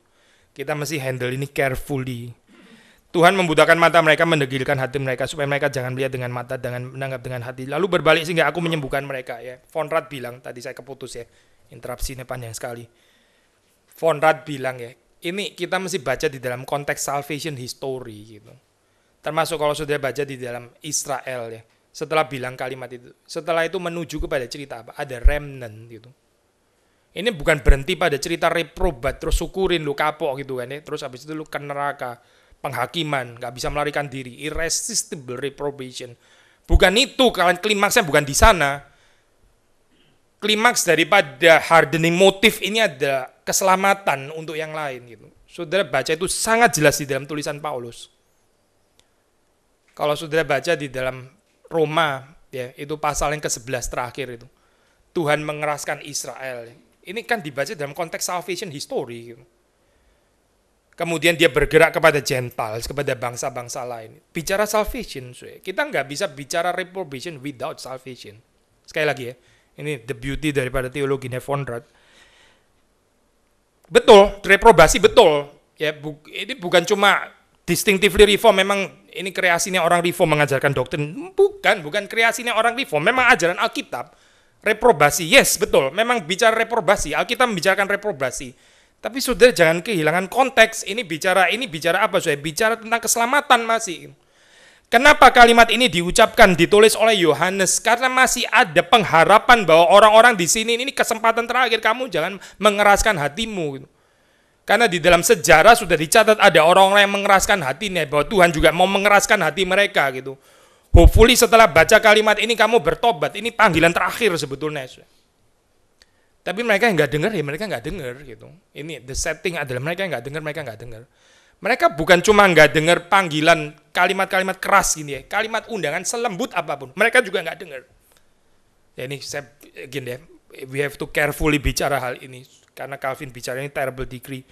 Kita mesti handle ini carefully. Tuhan membutakan mata mereka, mendegilkan hati mereka supaya mereka jangan melihat dengan mata, dengan menanggap dengan hati. Lalu berbalik sehingga aku menyembuhkan mereka ya. Konrad bilang tadi saya keputus ya. Interupsinya panjang sekali. Von Rad bilang ya, ini kita mesti baca di dalam konteks salvation history gitu. Termasuk kalau sudah baca di dalam Israel ya. Setelah bilang kalimat itu, setelah itu menuju kepada cerita apa? Ada remnant gitu. Ini bukan berhenti pada cerita reprobat, terus syukurin lu kapok gitu kan ya. Terus habis itu lu ke neraka, penghakiman, gak bisa melarikan diri, irresistible reprobation. Bukan itu, kalian klimaksnya bukan di sana. Klimaks daripada hardening motif ini ada keselamatan untuk yang lain gitu. Saudara baca itu sangat jelas di dalam tulisan Paulus. Kalau saudara baca di dalam Roma ya, itu pasal yang ke-11 terakhir itu. Tuhan mengeraskan Israel. Ini kan dibaca dalam konteks salvation history gitu. Kemudian dia bergerak kepada Gentiles, kepada bangsa-bangsa lain. Bicara salvation, kita nggak bisa bicara reprobation without salvation. Sekali lagi ya, ini the beauty daripada teologi Nevondrat Betul, reprobasi betul. Ya, bu, ini bukan cuma distinctively reform, memang ini kreasinya orang reform mengajarkan doktrin. Bukan, bukan kreasinya orang reform, memang ajaran Alkitab. Reprobasi, yes, betul. Memang bicara reprobasi, Alkitab membicarakan reprobasi. Tapi saudara jangan kehilangan konteks. Ini bicara, ini bicara apa? Saya bicara tentang keselamatan masih. Kenapa kalimat ini diucapkan, ditulis oleh Yohanes? Karena masih ada pengharapan bahwa orang-orang di sini ini kesempatan terakhir kamu jangan mengeraskan hatimu. Gitu. Karena di dalam sejarah sudah dicatat ada orang-orang yang mengeraskan hatinya bahwa Tuhan juga mau mengeraskan hati mereka gitu. Hopefully setelah baca kalimat ini kamu bertobat. Ini panggilan terakhir sebetulnya. Tapi mereka yang nggak dengar ya mereka nggak dengar gitu. Ini the setting adalah mereka yang nggak dengar mereka nggak dengar mereka bukan cuma nggak dengar panggilan kalimat-kalimat keras ini, ya, kalimat undangan selembut apapun, mereka juga nggak dengar. Ya ini saya gini ya, we have to carefully bicara hal ini karena Calvin bicara ini terrible degree.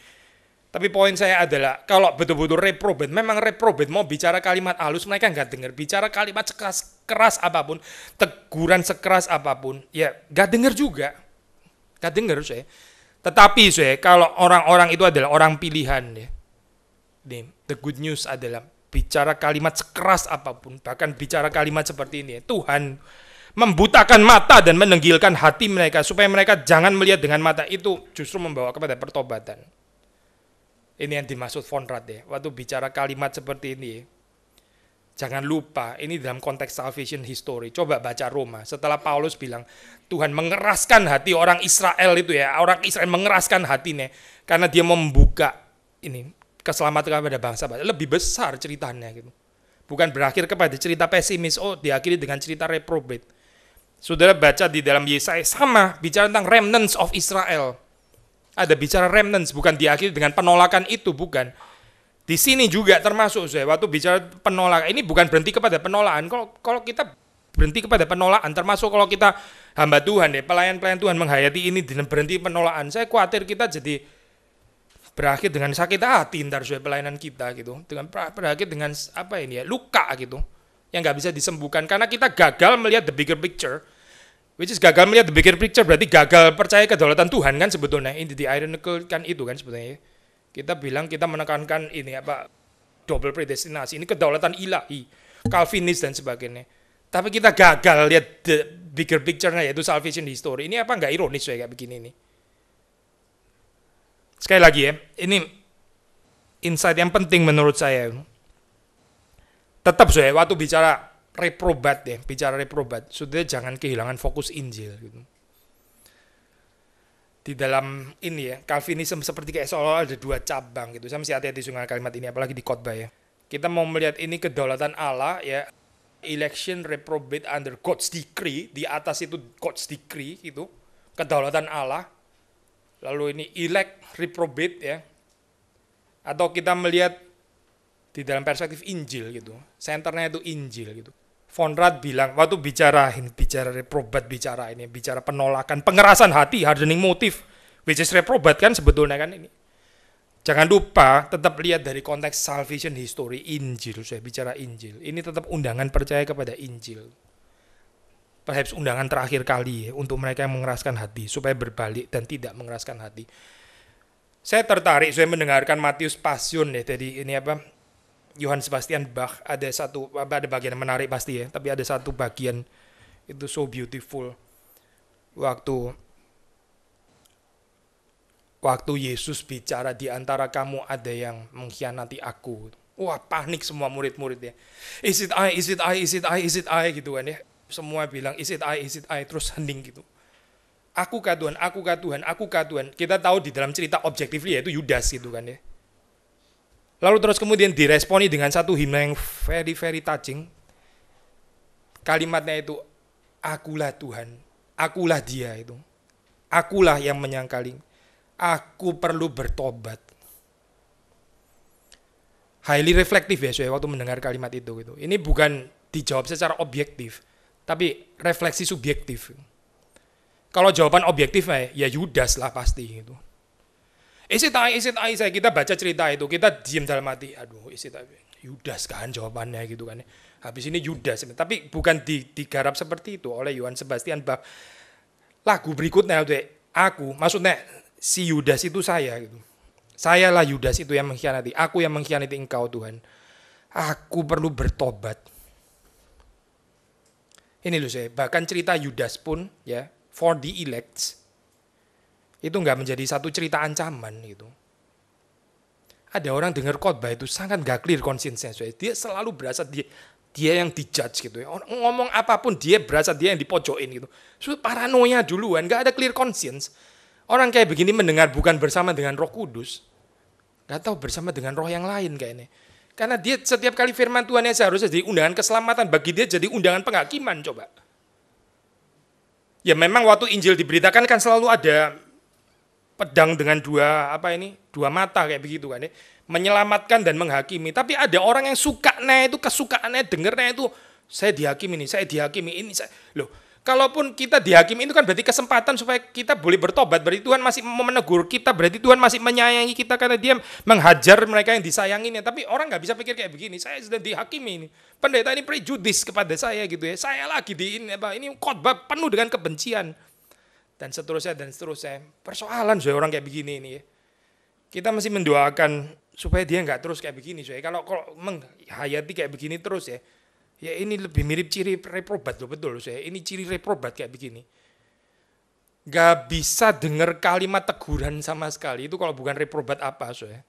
Tapi poin saya adalah kalau betul-betul reprobat, memang reprobat, mau bicara kalimat halus mereka nggak dengar, bicara kalimat sekeras keras apapun, teguran sekeras apapun, ya nggak dengar juga, nggak dengar saya. Tetapi saya kalau orang-orang itu adalah orang pilihan ya nih the good news adalah bicara kalimat sekeras apapun bahkan bicara kalimat seperti ini Tuhan membutakan mata dan menenggilkan hati mereka supaya mereka jangan melihat dengan mata itu justru membawa kepada pertobatan. Ini yang dimaksud Fonrad ya, waktu bicara kalimat seperti ini. Jangan lupa, ini dalam konteks salvation history. Coba baca Roma. Setelah Paulus bilang, Tuhan mengeraskan hati orang Israel itu ya. Orang Israel mengeraskan hatinya. Karena dia membuka ini keselamatan kepada bangsa lebih besar ceritanya gitu. Bukan berakhir kepada cerita pesimis, oh diakhiri dengan cerita reprobate. Saudara baca di dalam Yesaya sama bicara tentang remnants of Israel. Ada bicara remnants bukan diakhiri dengan penolakan itu bukan. Di sini juga termasuk saya waktu bicara penolakan ini bukan berhenti kepada penolakan. Kalau kalau kita berhenti kepada penolakan termasuk kalau kita hamba Tuhan deh ya, pelayan-pelayan Tuhan menghayati ini dengan berhenti penolakan saya khawatir kita jadi berakhir dengan sakit hati ntar sesuai pelayanan kita gitu dengan berakhir dengan apa ini ya luka gitu yang nggak bisa disembuhkan karena kita gagal melihat the bigger picture which is gagal melihat the bigger picture berarti gagal percaya kedaulatan Tuhan kan sebetulnya ini the ironical kan itu kan sebetulnya ya kita bilang kita menekankan ini apa double predestinasi ini kedaulatan ilahi Calvinis dan sebagainya tapi kita gagal lihat the bigger picture-nya yaitu salvation history ini apa nggak ironis ya kayak begini nih sekali lagi ya, ini insight yang penting menurut saya. Tetap saya waktu bicara reprobat ya, bicara reprobat, sudah jangan kehilangan fokus Injil gitu. Di dalam ini ya, Calvinism seperti kayak seolah ada dua cabang gitu. Saya masih hati-hati dengan kalimat ini, apalagi di khotbah ya. Kita mau melihat ini kedaulatan Allah ya, election reprobate under God's decree, di atas itu God's decree gitu, kedaulatan Allah lalu ini elect, reprobate ya, atau kita melihat di dalam perspektif Injil gitu, senternya itu Injil gitu. Fonrad bilang waktu bicara ini bicara reprobat bicara ini bicara penolakan pengerasan hati hardening motif which is reprobat kan sebetulnya kan ini jangan lupa tetap lihat dari konteks salvation history Injil saya bicara Injil ini tetap undangan percaya kepada Injil perhaps undangan terakhir kali ya, untuk mereka yang mengeraskan hati supaya berbalik dan tidak mengeraskan hati. Saya tertarik saya mendengarkan Matius Passion ya tadi ini apa Johann Sebastian Bach ada satu ada bagian yang menarik pasti ya tapi ada satu bagian itu so beautiful waktu waktu Yesus bicara di antara kamu ada yang mengkhianati aku wah panik semua murid-muridnya is it I is it I is it I is it I gitu kan ya semua bilang is it I, is it I, terus hening gitu. Aku kah Tuhan, aku kah Tuhan, aku kah Tuhan. Kita tahu di dalam cerita objektifnya itu Yudas gitu kan ya. Lalu terus kemudian diresponi dengan satu himne yang very very touching. Kalimatnya itu akulah Tuhan, akulah dia itu. Akulah yang menyangkali. Aku perlu bertobat. Highly reflective ya saya waktu mendengar kalimat itu gitu. Ini bukan dijawab secara objektif tapi refleksi subjektif. Kalau jawaban objektif eh, ya Yudas lah pasti itu. Isit ai, isit ai saya kita baca cerita itu, kita diam dalam hati, aduh isit ai. Yudas kan jawabannya gitu kan. Habis ini Yudas, tapi bukan di, digarap seperti itu oleh Yohan Sebastian Bach. Lagu berikutnya itu aku, maksudnya si Yudas itu saya gitu. Sayalah Yudas itu yang mengkhianati, aku yang mengkhianati engkau Tuhan. Aku perlu bertobat ini loh saya, bahkan cerita Yudas pun ya, for the elects, itu nggak menjadi satu cerita ancaman gitu. Ada orang dengar khotbah itu sangat nggak clear konsistensinya. Dia selalu berasa dia dia yang dijudge gitu ya. Ngomong apapun dia berasa dia yang dipojokin gitu. So, paranoia duluan, nggak ada clear conscience. Orang kayak begini mendengar bukan bersama dengan roh kudus. Nggak tahu bersama dengan roh yang lain kayaknya. Karena dia setiap kali firman Tuhan yang seharusnya jadi undangan keselamatan, bagi dia jadi undangan penghakiman coba. Ya memang waktu Injil diberitakan kan selalu ada pedang dengan dua apa ini dua mata kayak begitu kan ya menyelamatkan dan menghakimi tapi ada orang yang suka nah itu kesukaannya dengernya itu saya dihakimi ini saya dihakimi ini saya loh Kalaupun kita dihakimi itu kan berarti kesempatan supaya kita boleh bertobat. Berarti Tuhan masih menegur kita. Berarti Tuhan masih menyayangi kita karena dia menghajar mereka yang disayanginya. Tapi orang nggak bisa pikir kayak begini. Saya sudah dihakimi ini. Pendeta ini prejudis kepada saya gitu ya. Saya lagi di ini apa? Ini khotbah penuh dengan kebencian dan seterusnya dan seterusnya. Persoalan saya orang kayak begini ini ya. Kita masih mendoakan supaya dia nggak terus kayak begini saya. Kalau kalau menghayati kayak begini terus ya, Ya ini lebih mirip ciri reprobat loh betul saya. Ini ciri reprobat kayak begini. Gak bisa dengar kalimat teguran sama sekali. Itu kalau bukan reprobat apa saya.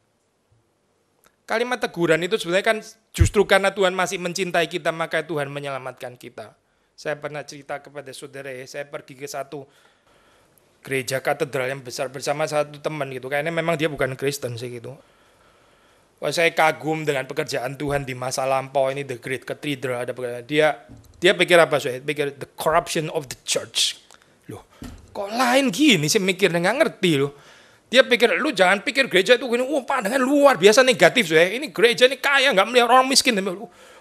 Kalimat teguran itu sebenarnya kan justru karena Tuhan masih mencintai kita maka Tuhan menyelamatkan kita. Saya pernah cerita kepada saudara ya, saya pergi ke satu gereja katedral yang besar bersama satu teman gitu. Kayaknya memang dia bukan Kristen sih gitu saya kagum dengan pekerjaan Tuhan di masa lampau ini the great cathedral ada pekerjaan. dia dia pikir apa saya? pikir the corruption of the church loh kok lain gini sih mikirnya nggak ngerti loh dia pikir lu jangan pikir gereja itu gini wah oh, pandangan luar biasa negatif saya ini gereja ini kaya nggak melihat orang miskin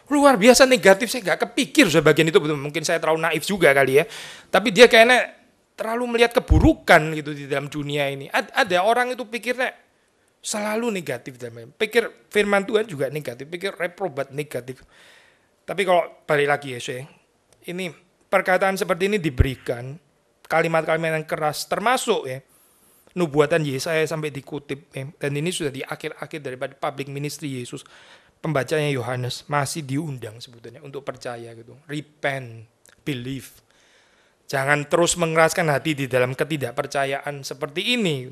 luar biasa negatif saya nggak kepikir saya bagian itu betul mungkin saya terlalu naif juga kali ya tapi dia kayaknya terlalu melihat keburukan gitu di dalam dunia ini ada orang itu pikirnya selalu negatif dalam pikir firman Tuhan juga negatif pikir reprobat negatif tapi kalau balik lagi ya ya, ini perkataan seperti ini diberikan kalimat-kalimat yang keras termasuk ya nubuatan Yesaya sampai dikutip ya, dan ini sudah di akhir-akhir daripada public ministry Yesus pembacanya Yohanes masih diundang sebetulnya untuk percaya gitu repent believe jangan terus mengeraskan hati di dalam ketidakpercayaan seperti ini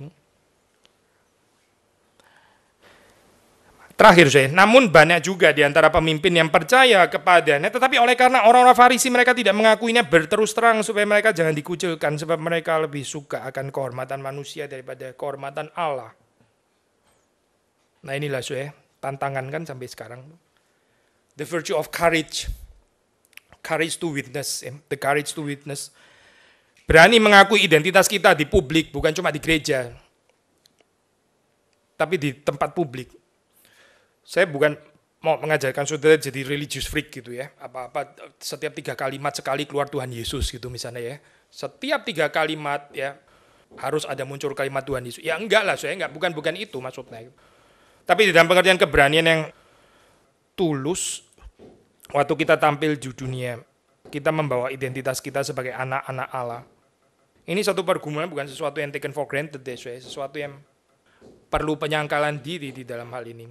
Terakhir saya, namun banyak juga di antara pemimpin yang percaya kepadanya, tetapi oleh karena orang-orang Farisi mereka tidak mengakuinya berterus terang supaya mereka jangan dikucilkan sebab mereka lebih suka akan kehormatan manusia daripada kehormatan Allah. Nah inilah saya, tantangan kan sampai sekarang. The virtue of courage. Courage to witness, ya. the courage to witness. Berani mengakui identitas kita di publik, bukan cuma di gereja, tapi di tempat publik saya bukan mau mengajarkan saudara jadi religious freak gitu ya. Apa-apa setiap tiga kalimat sekali keluar Tuhan Yesus gitu misalnya ya. Setiap tiga kalimat ya harus ada muncul kalimat Tuhan Yesus. Ya enggak lah, saya enggak bukan bukan itu maksudnya. Tapi di dalam pengertian keberanian yang tulus waktu kita tampil di dunia, kita membawa identitas kita sebagai anak-anak Allah. Ini satu pergumulan bukan sesuatu yang taken for granted deh, ya, sesuatu yang perlu penyangkalan diri di dalam hal ini.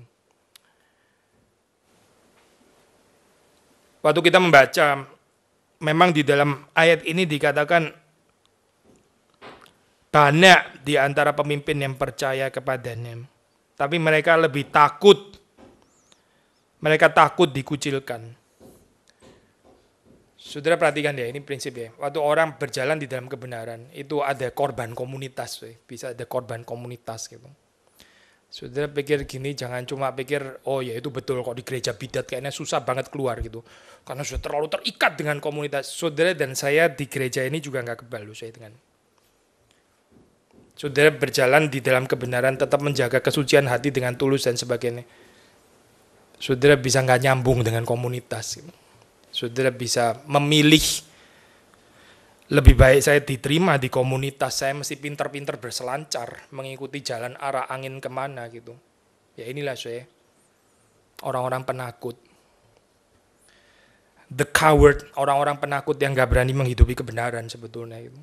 waktu kita membaca memang di dalam ayat ini dikatakan banyak di antara pemimpin yang percaya kepadanya. Tapi mereka lebih takut. Mereka takut dikucilkan. Saudara perhatikan ya, ini prinsip ya. Waktu orang berjalan di dalam kebenaran, itu ada korban komunitas. Bisa ada korban komunitas gitu. Saudara pikir gini, jangan cuma pikir, oh ya itu betul kok di gereja bidat kayaknya susah banget keluar gitu. Karena sudah terlalu terikat dengan komunitas. Saudara dan saya di gereja ini juga nggak kebal saya dengan. Saudara berjalan di dalam kebenaran, tetap menjaga kesucian hati dengan tulus dan sebagainya. Saudara bisa nggak nyambung dengan komunitas. Gitu. Saudara bisa memilih lebih baik saya diterima di komunitas, saya mesti pinter-pinter berselancar, mengikuti jalan arah angin kemana gitu. Ya inilah saya, orang-orang penakut. The coward, orang-orang penakut yang gak berani menghidupi kebenaran sebetulnya itu.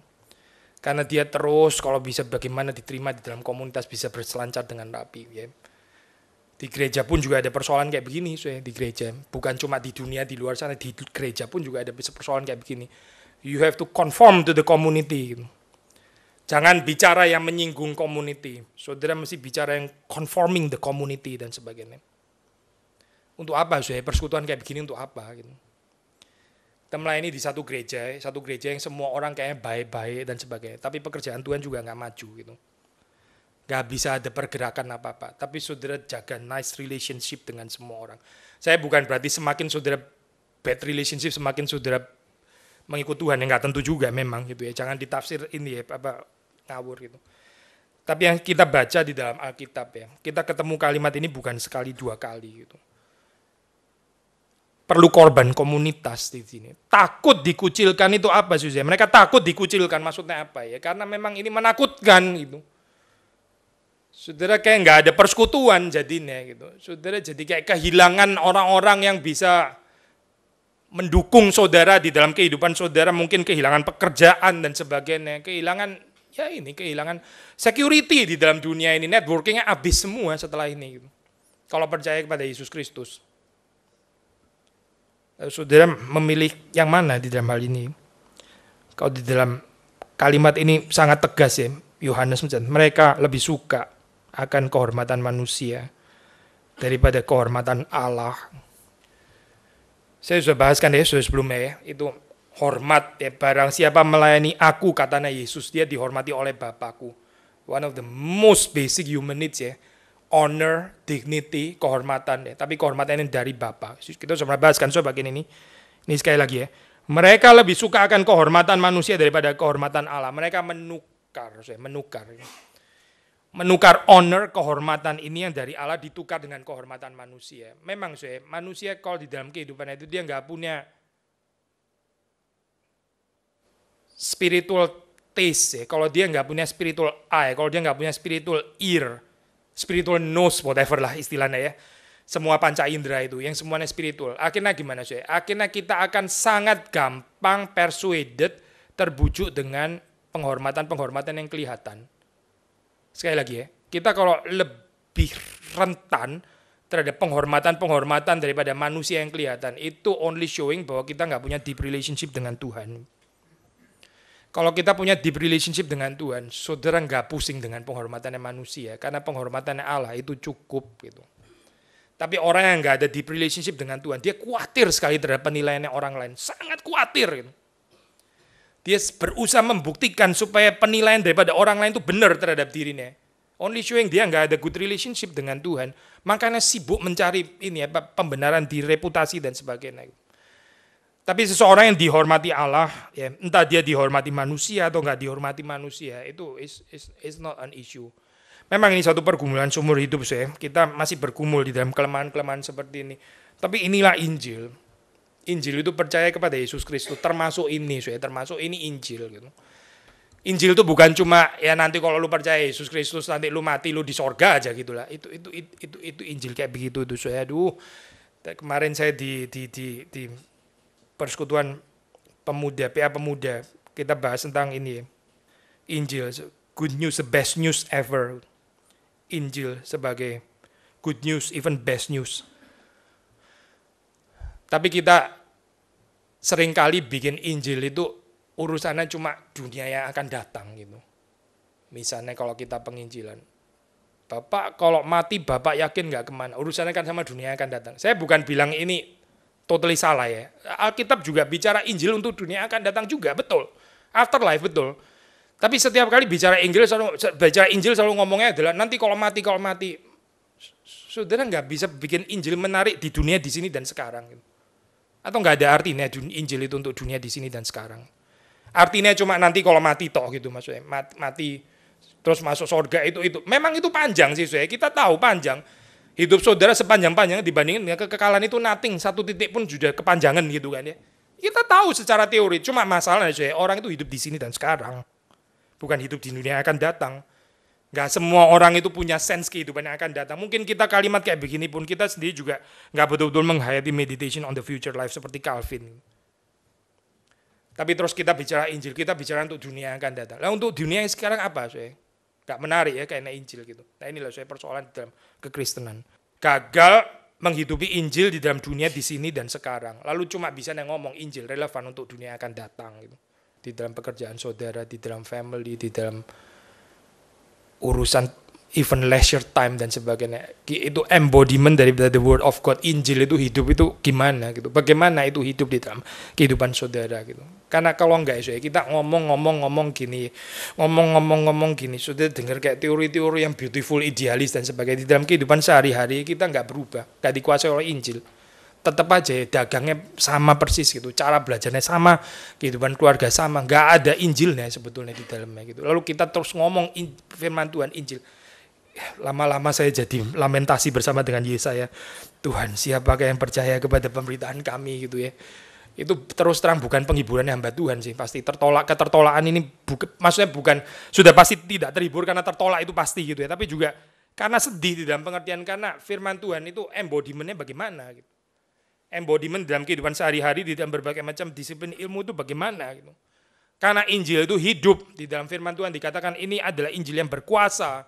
Karena dia terus kalau bisa bagaimana diterima di dalam komunitas bisa berselancar dengan rapi. Ya. Di gereja pun juga ada persoalan kayak begini, saya di gereja. Bukan cuma di dunia di luar sana, di gereja pun juga ada persoalan kayak begini you have to conform to the community. Jangan bicara yang menyinggung community. Saudara mesti bicara yang conforming the community dan sebagainya. Untuk apa? saya persekutuan kayak begini untuk apa? Gitu. Kita melayani di satu gereja, satu gereja yang semua orang kayaknya baik-baik dan sebagainya. Tapi pekerjaan Tuhan juga nggak maju gitu. Gak bisa ada pergerakan apa-apa. Tapi saudara jaga nice relationship dengan semua orang. Saya bukan berarti semakin saudara bad relationship, semakin saudara mengikut Tuhan yang nggak tentu juga memang gitu ya jangan ditafsir ini ya apa ngawur gitu tapi yang kita baca di dalam Alkitab ya kita ketemu kalimat ini bukan sekali dua kali gitu perlu korban komunitas di sini. Takut dikucilkan itu apa sih ya? Mereka takut dikucilkan maksudnya apa ya? Karena memang ini menakutkan gitu. Saudara kayak nggak ada persekutuan jadinya gitu. Saudara jadi kayak kehilangan orang-orang yang bisa mendukung saudara di dalam kehidupan saudara mungkin kehilangan pekerjaan dan sebagainya, kehilangan ya ini kehilangan security di dalam dunia ini networkingnya habis semua setelah ini Kalau percaya kepada Yesus Kristus, saudara memilih yang mana di dalam hal ini? Kalau di dalam kalimat ini sangat tegas ya, Yohanes mereka lebih suka akan kehormatan manusia daripada kehormatan Allah. Saya sudah bahaskan ya, sudah sebelumnya ya, itu hormat ya barang siapa melayani aku katanya Yesus dia dihormati oleh Bapakku. One of the most basic human needs ya. Honor, dignity, kehormatan ya. Tapi kehormatan ini dari Bapa. Kita sudah pernah bahaskan soal bagian ini. Ini sekali lagi ya. Mereka lebih suka akan kehormatan manusia daripada kehormatan Allah. Mereka menukar, saya menukar menukar honor kehormatan ini yang dari Allah ditukar dengan kehormatan manusia. Memang saya manusia kalau di dalam kehidupan itu dia nggak punya spiritual taste ya. Kalau dia nggak punya spiritual eye, kalau dia nggak punya spiritual ear, spiritual nose, whatever lah istilahnya ya. Semua panca indera itu, yang semuanya spiritual. Akhirnya gimana saya? Akhirnya kita akan sangat gampang persuaded, terbujuk dengan penghormatan-penghormatan yang kelihatan Sekali lagi ya, kita kalau lebih rentan terhadap penghormatan-penghormatan daripada manusia yang kelihatan, itu only showing bahwa kita nggak punya deep relationship dengan Tuhan. Kalau kita punya deep relationship dengan Tuhan, saudara nggak pusing dengan penghormatannya manusia, karena penghormatannya Allah itu cukup gitu. Tapi orang yang nggak ada deep relationship dengan Tuhan, dia khawatir sekali terhadap penilaiannya orang lain, sangat khawatir. Gitu. Dia berusaha membuktikan supaya penilaian daripada orang lain itu benar terhadap dirinya. Only showing dia nggak ada good relationship dengan Tuhan. Makanya sibuk mencari ini apa pembenaran di reputasi dan sebagainya. Tapi seseorang yang dihormati Allah, ya, entah dia dihormati manusia atau nggak dihormati manusia, itu is, is, is not an issue. Memang ini satu pergumulan seumur hidup saya. Kita masih bergumul di dalam kelemahan-kelemahan seperti ini. Tapi inilah Injil. Injil itu percaya kepada Yesus Kristus, termasuk ini, ya, termasuk ini Injil gitu. Injil itu bukan cuma ya nanti kalau lu percaya Yesus Kristus nanti lu mati lu di sorga aja gitulah. Itu itu itu itu, itu Injil kayak begitu itu saya aduh. Kemarin saya di di di, di persekutuan pemuda PA pemuda kita bahas tentang ini ya. Injil good news the best news ever. Injil sebagai good news even best news. Tapi kita seringkali bikin Injil itu urusannya cuma dunia yang akan datang gitu. Misalnya kalau kita penginjilan, Bapak kalau mati Bapak yakin nggak kemana? Urusannya kan sama dunia yang akan datang. Saya bukan bilang ini totally salah ya. Alkitab juga bicara Injil untuk dunia yang akan datang juga, betul. Afterlife, betul. Tapi setiap kali bicara Injil selalu bicara Injil selalu ngomongnya adalah nanti kalau mati kalau mati. Saudara nggak bisa bikin Injil menarik di dunia di sini dan sekarang. Gitu. Atau nggak ada artinya Injil itu untuk dunia di sini dan sekarang. Artinya cuma nanti kalau mati toh gitu maksudnya. Mati, mati terus masuk surga itu itu. Memang itu panjang sih saya. Kita tahu panjang. Hidup saudara sepanjang-panjang dibandingin dengan ya, kekekalan itu nothing. Satu titik pun sudah kepanjangan gitu kan ya. Kita tahu secara teori. Cuma masalahnya saya orang itu hidup di sini dan sekarang. Bukan hidup di dunia akan datang. Nggak semua orang itu punya sense kehidupan yang akan datang. Mungkin kita kalimat kayak begini pun kita sendiri juga gak betul-betul menghayati meditation on the future life seperti Calvin. Tapi terus kita bicara Injil, kita bicara untuk dunia yang akan datang. Nah untuk dunia yang sekarang apa saya? Gak menarik ya kayaknya Injil gitu. Nah inilah saya persoalan di dalam kekristenan. Gagal menghidupi Injil di dalam dunia di sini dan sekarang. Lalu cuma bisa yang ngomong Injil relevan untuk dunia yang akan datang gitu. Di dalam pekerjaan saudara, di dalam family, di dalam urusan even leisure time dan sebagainya itu embodiment dari the word of God Injil itu hidup itu gimana gitu bagaimana itu hidup di dalam kehidupan saudara gitu karena kalau enggak ya kita ngomong-ngomong-ngomong gini ngomong-ngomong-ngomong gini sudah dengar kayak teori-teori yang beautiful idealis dan sebagainya di dalam kehidupan sehari-hari kita enggak berubah enggak dikuasai oleh Injil tetap aja ya, dagangnya sama persis gitu, cara belajarnya sama, kehidupan keluarga sama, nggak ada Injilnya sebetulnya di dalamnya gitu. Lalu kita terus ngomong in, firman Tuhan Injil. Ya, lama-lama saya jadi lamentasi bersama dengan Yesaya. Tuhan, siapakah yang percaya kepada pemberitaan kami gitu ya. Itu terus terang bukan penghiburan hamba Tuhan sih, pasti tertolak ketertolakan ini buka, maksudnya bukan sudah pasti tidak terhibur karena tertolak itu pasti gitu ya, tapi juga karena sedih di dalam pengertian karena firman Tuhan itu embodimentnya bagaimana gitu embodiment dalam kehidupan sehari-hari di dalam berbagai macam disiplin ilmu itu bagaimana gitu. Karena Injil itu hidup di dalam firman Tuhan dikatakan ini adalah Injil yang berkuasa.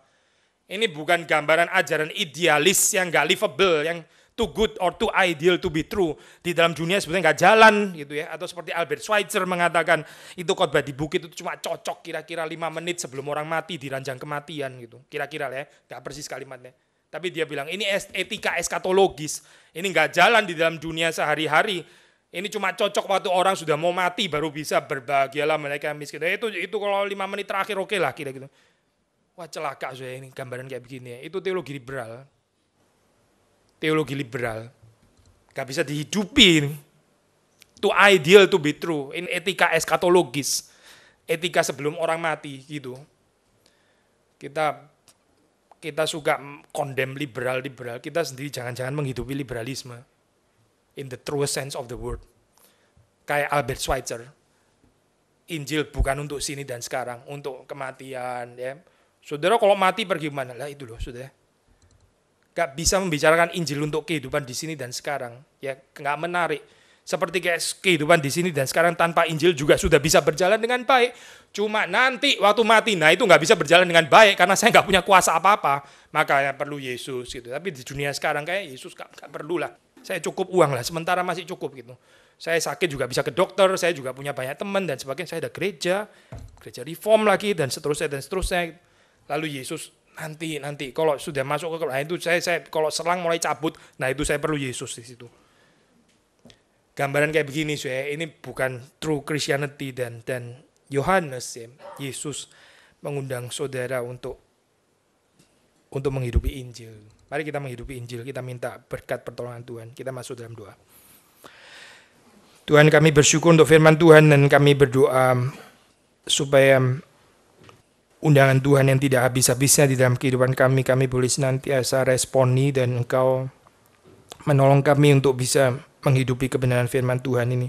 Ini bukan gambaran ajaran idealis yang gak livable, yang too good or too ideal to be true. Di dalam dunia sebenarnya gak jalan gitu ya. Atau seperti Albert Schweitzer mengatakan, itu khotbah di bukit itu cuma cocok kira-kira lima menit sebelum orang mati di ranjang kematian gitu. Kira-kira ya, gak persis kalimatnya. Tapi dia bilang ini etika eskatologis, ini nggak jalan di dalam dunia sehari-hari. Ini cuma cocok waktu orang sudah mau mati baru bisa berbahagialah mereka yang miskin. Itu itu kalau lima menit terakhir oke okay lah kira gitu. Wah celaka saya ini gambaran kayak begini. Itu teologi liberal. Teologi liberal. Gak bisa dihidupi ini. ideal to be true. Ini etika eskatologis. Etika sebelum orang mati gitu. Kita kita suka kondem liberal-liberal, kita sendiri jangan-jangan menghidupi liberalisme in the true sense of the word. Kayak Albert Schweitzer, Injil bukan untuk sini dan sekarang, untuk kematian. Ya. Saudara kalau mati pergi mana? Lah itu loh sudah. Gak bisa membicarakan Injil untuk kehidupan di sini dan sekarang. Ya, gak menarik seperti kayak kehidupan di sini dan sekarang tanpa Injil juga sudah bisa berjalan dengan baik. Cuma nanti waktu mati, nah itu nggak bisa berjalan dengan baik karena saya nggak punya kuasa apa-apa. Maka Makanya perlu Yesus gitu. Tapi di dunia sekarang kayak Yesus nggak perlu lah. Saya cukup uang lah, sementara masih cukup gitu. Saya sakit juga bisa ke dokter, saya juga punya banyak teman dan sebagainya. Saya ada gereja, gereja reform lagi dan seterusnya dan seterusnya. Lalu Yesus nanti nanti kalau sudah masuk ke nah itu saya saya kalau serang mulai cabut, nah itu saya perlu Yesus di situ gambaran kayak begini ya ini bukan true Christianity dan dan Yohanes ya Yesus mengundang saudara untuk untuk menghidupi Injil. Mari kita menghidupi Injil, kita minta berkat pertolongan Tuhan. Kita masuk dalam doa. Tuhan kami bersyukur untuk firman Tuhan dan kami berdoa um, supaya um, undangan Tuhan yang tidak habis-habisnya di dalam kehidupan kami, kami boleh senantiasa responi dan Engkau menolong kami untuk bisa menghidupi kebenaran firman Tuhan ini.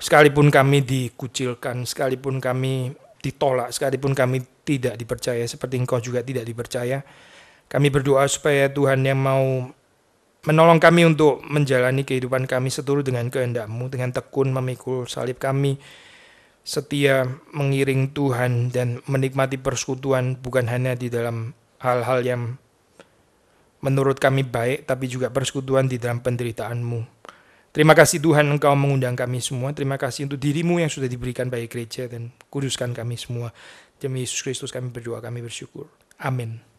Sekalipun kami dikucilkan, sekalipun kami ditolak, sekalipun kami tidak dipercaya, seperti engkau juga tidak dipercaya, kami berdoa supaya Tuhan yang mau menolong kami untuk menjalani kehidupan kami seturut dengan kehendakMu, dengan tekun memikul salib kami, setia mengiring Tuhan dan menikmati persekutuan bukan hanya di dalam hal-hal yang menurut kami baik, tapi juga persekutuan di dalam penderitaanMu. Terima kasih Tuhan Engkau mengundang kami semua. Terima kasih untuk dirimu yang sudah diberikan baik gereja dan kuduskan kami semua. Demi Yesus Kristus kami berdoa, kami bersyukur. Amin.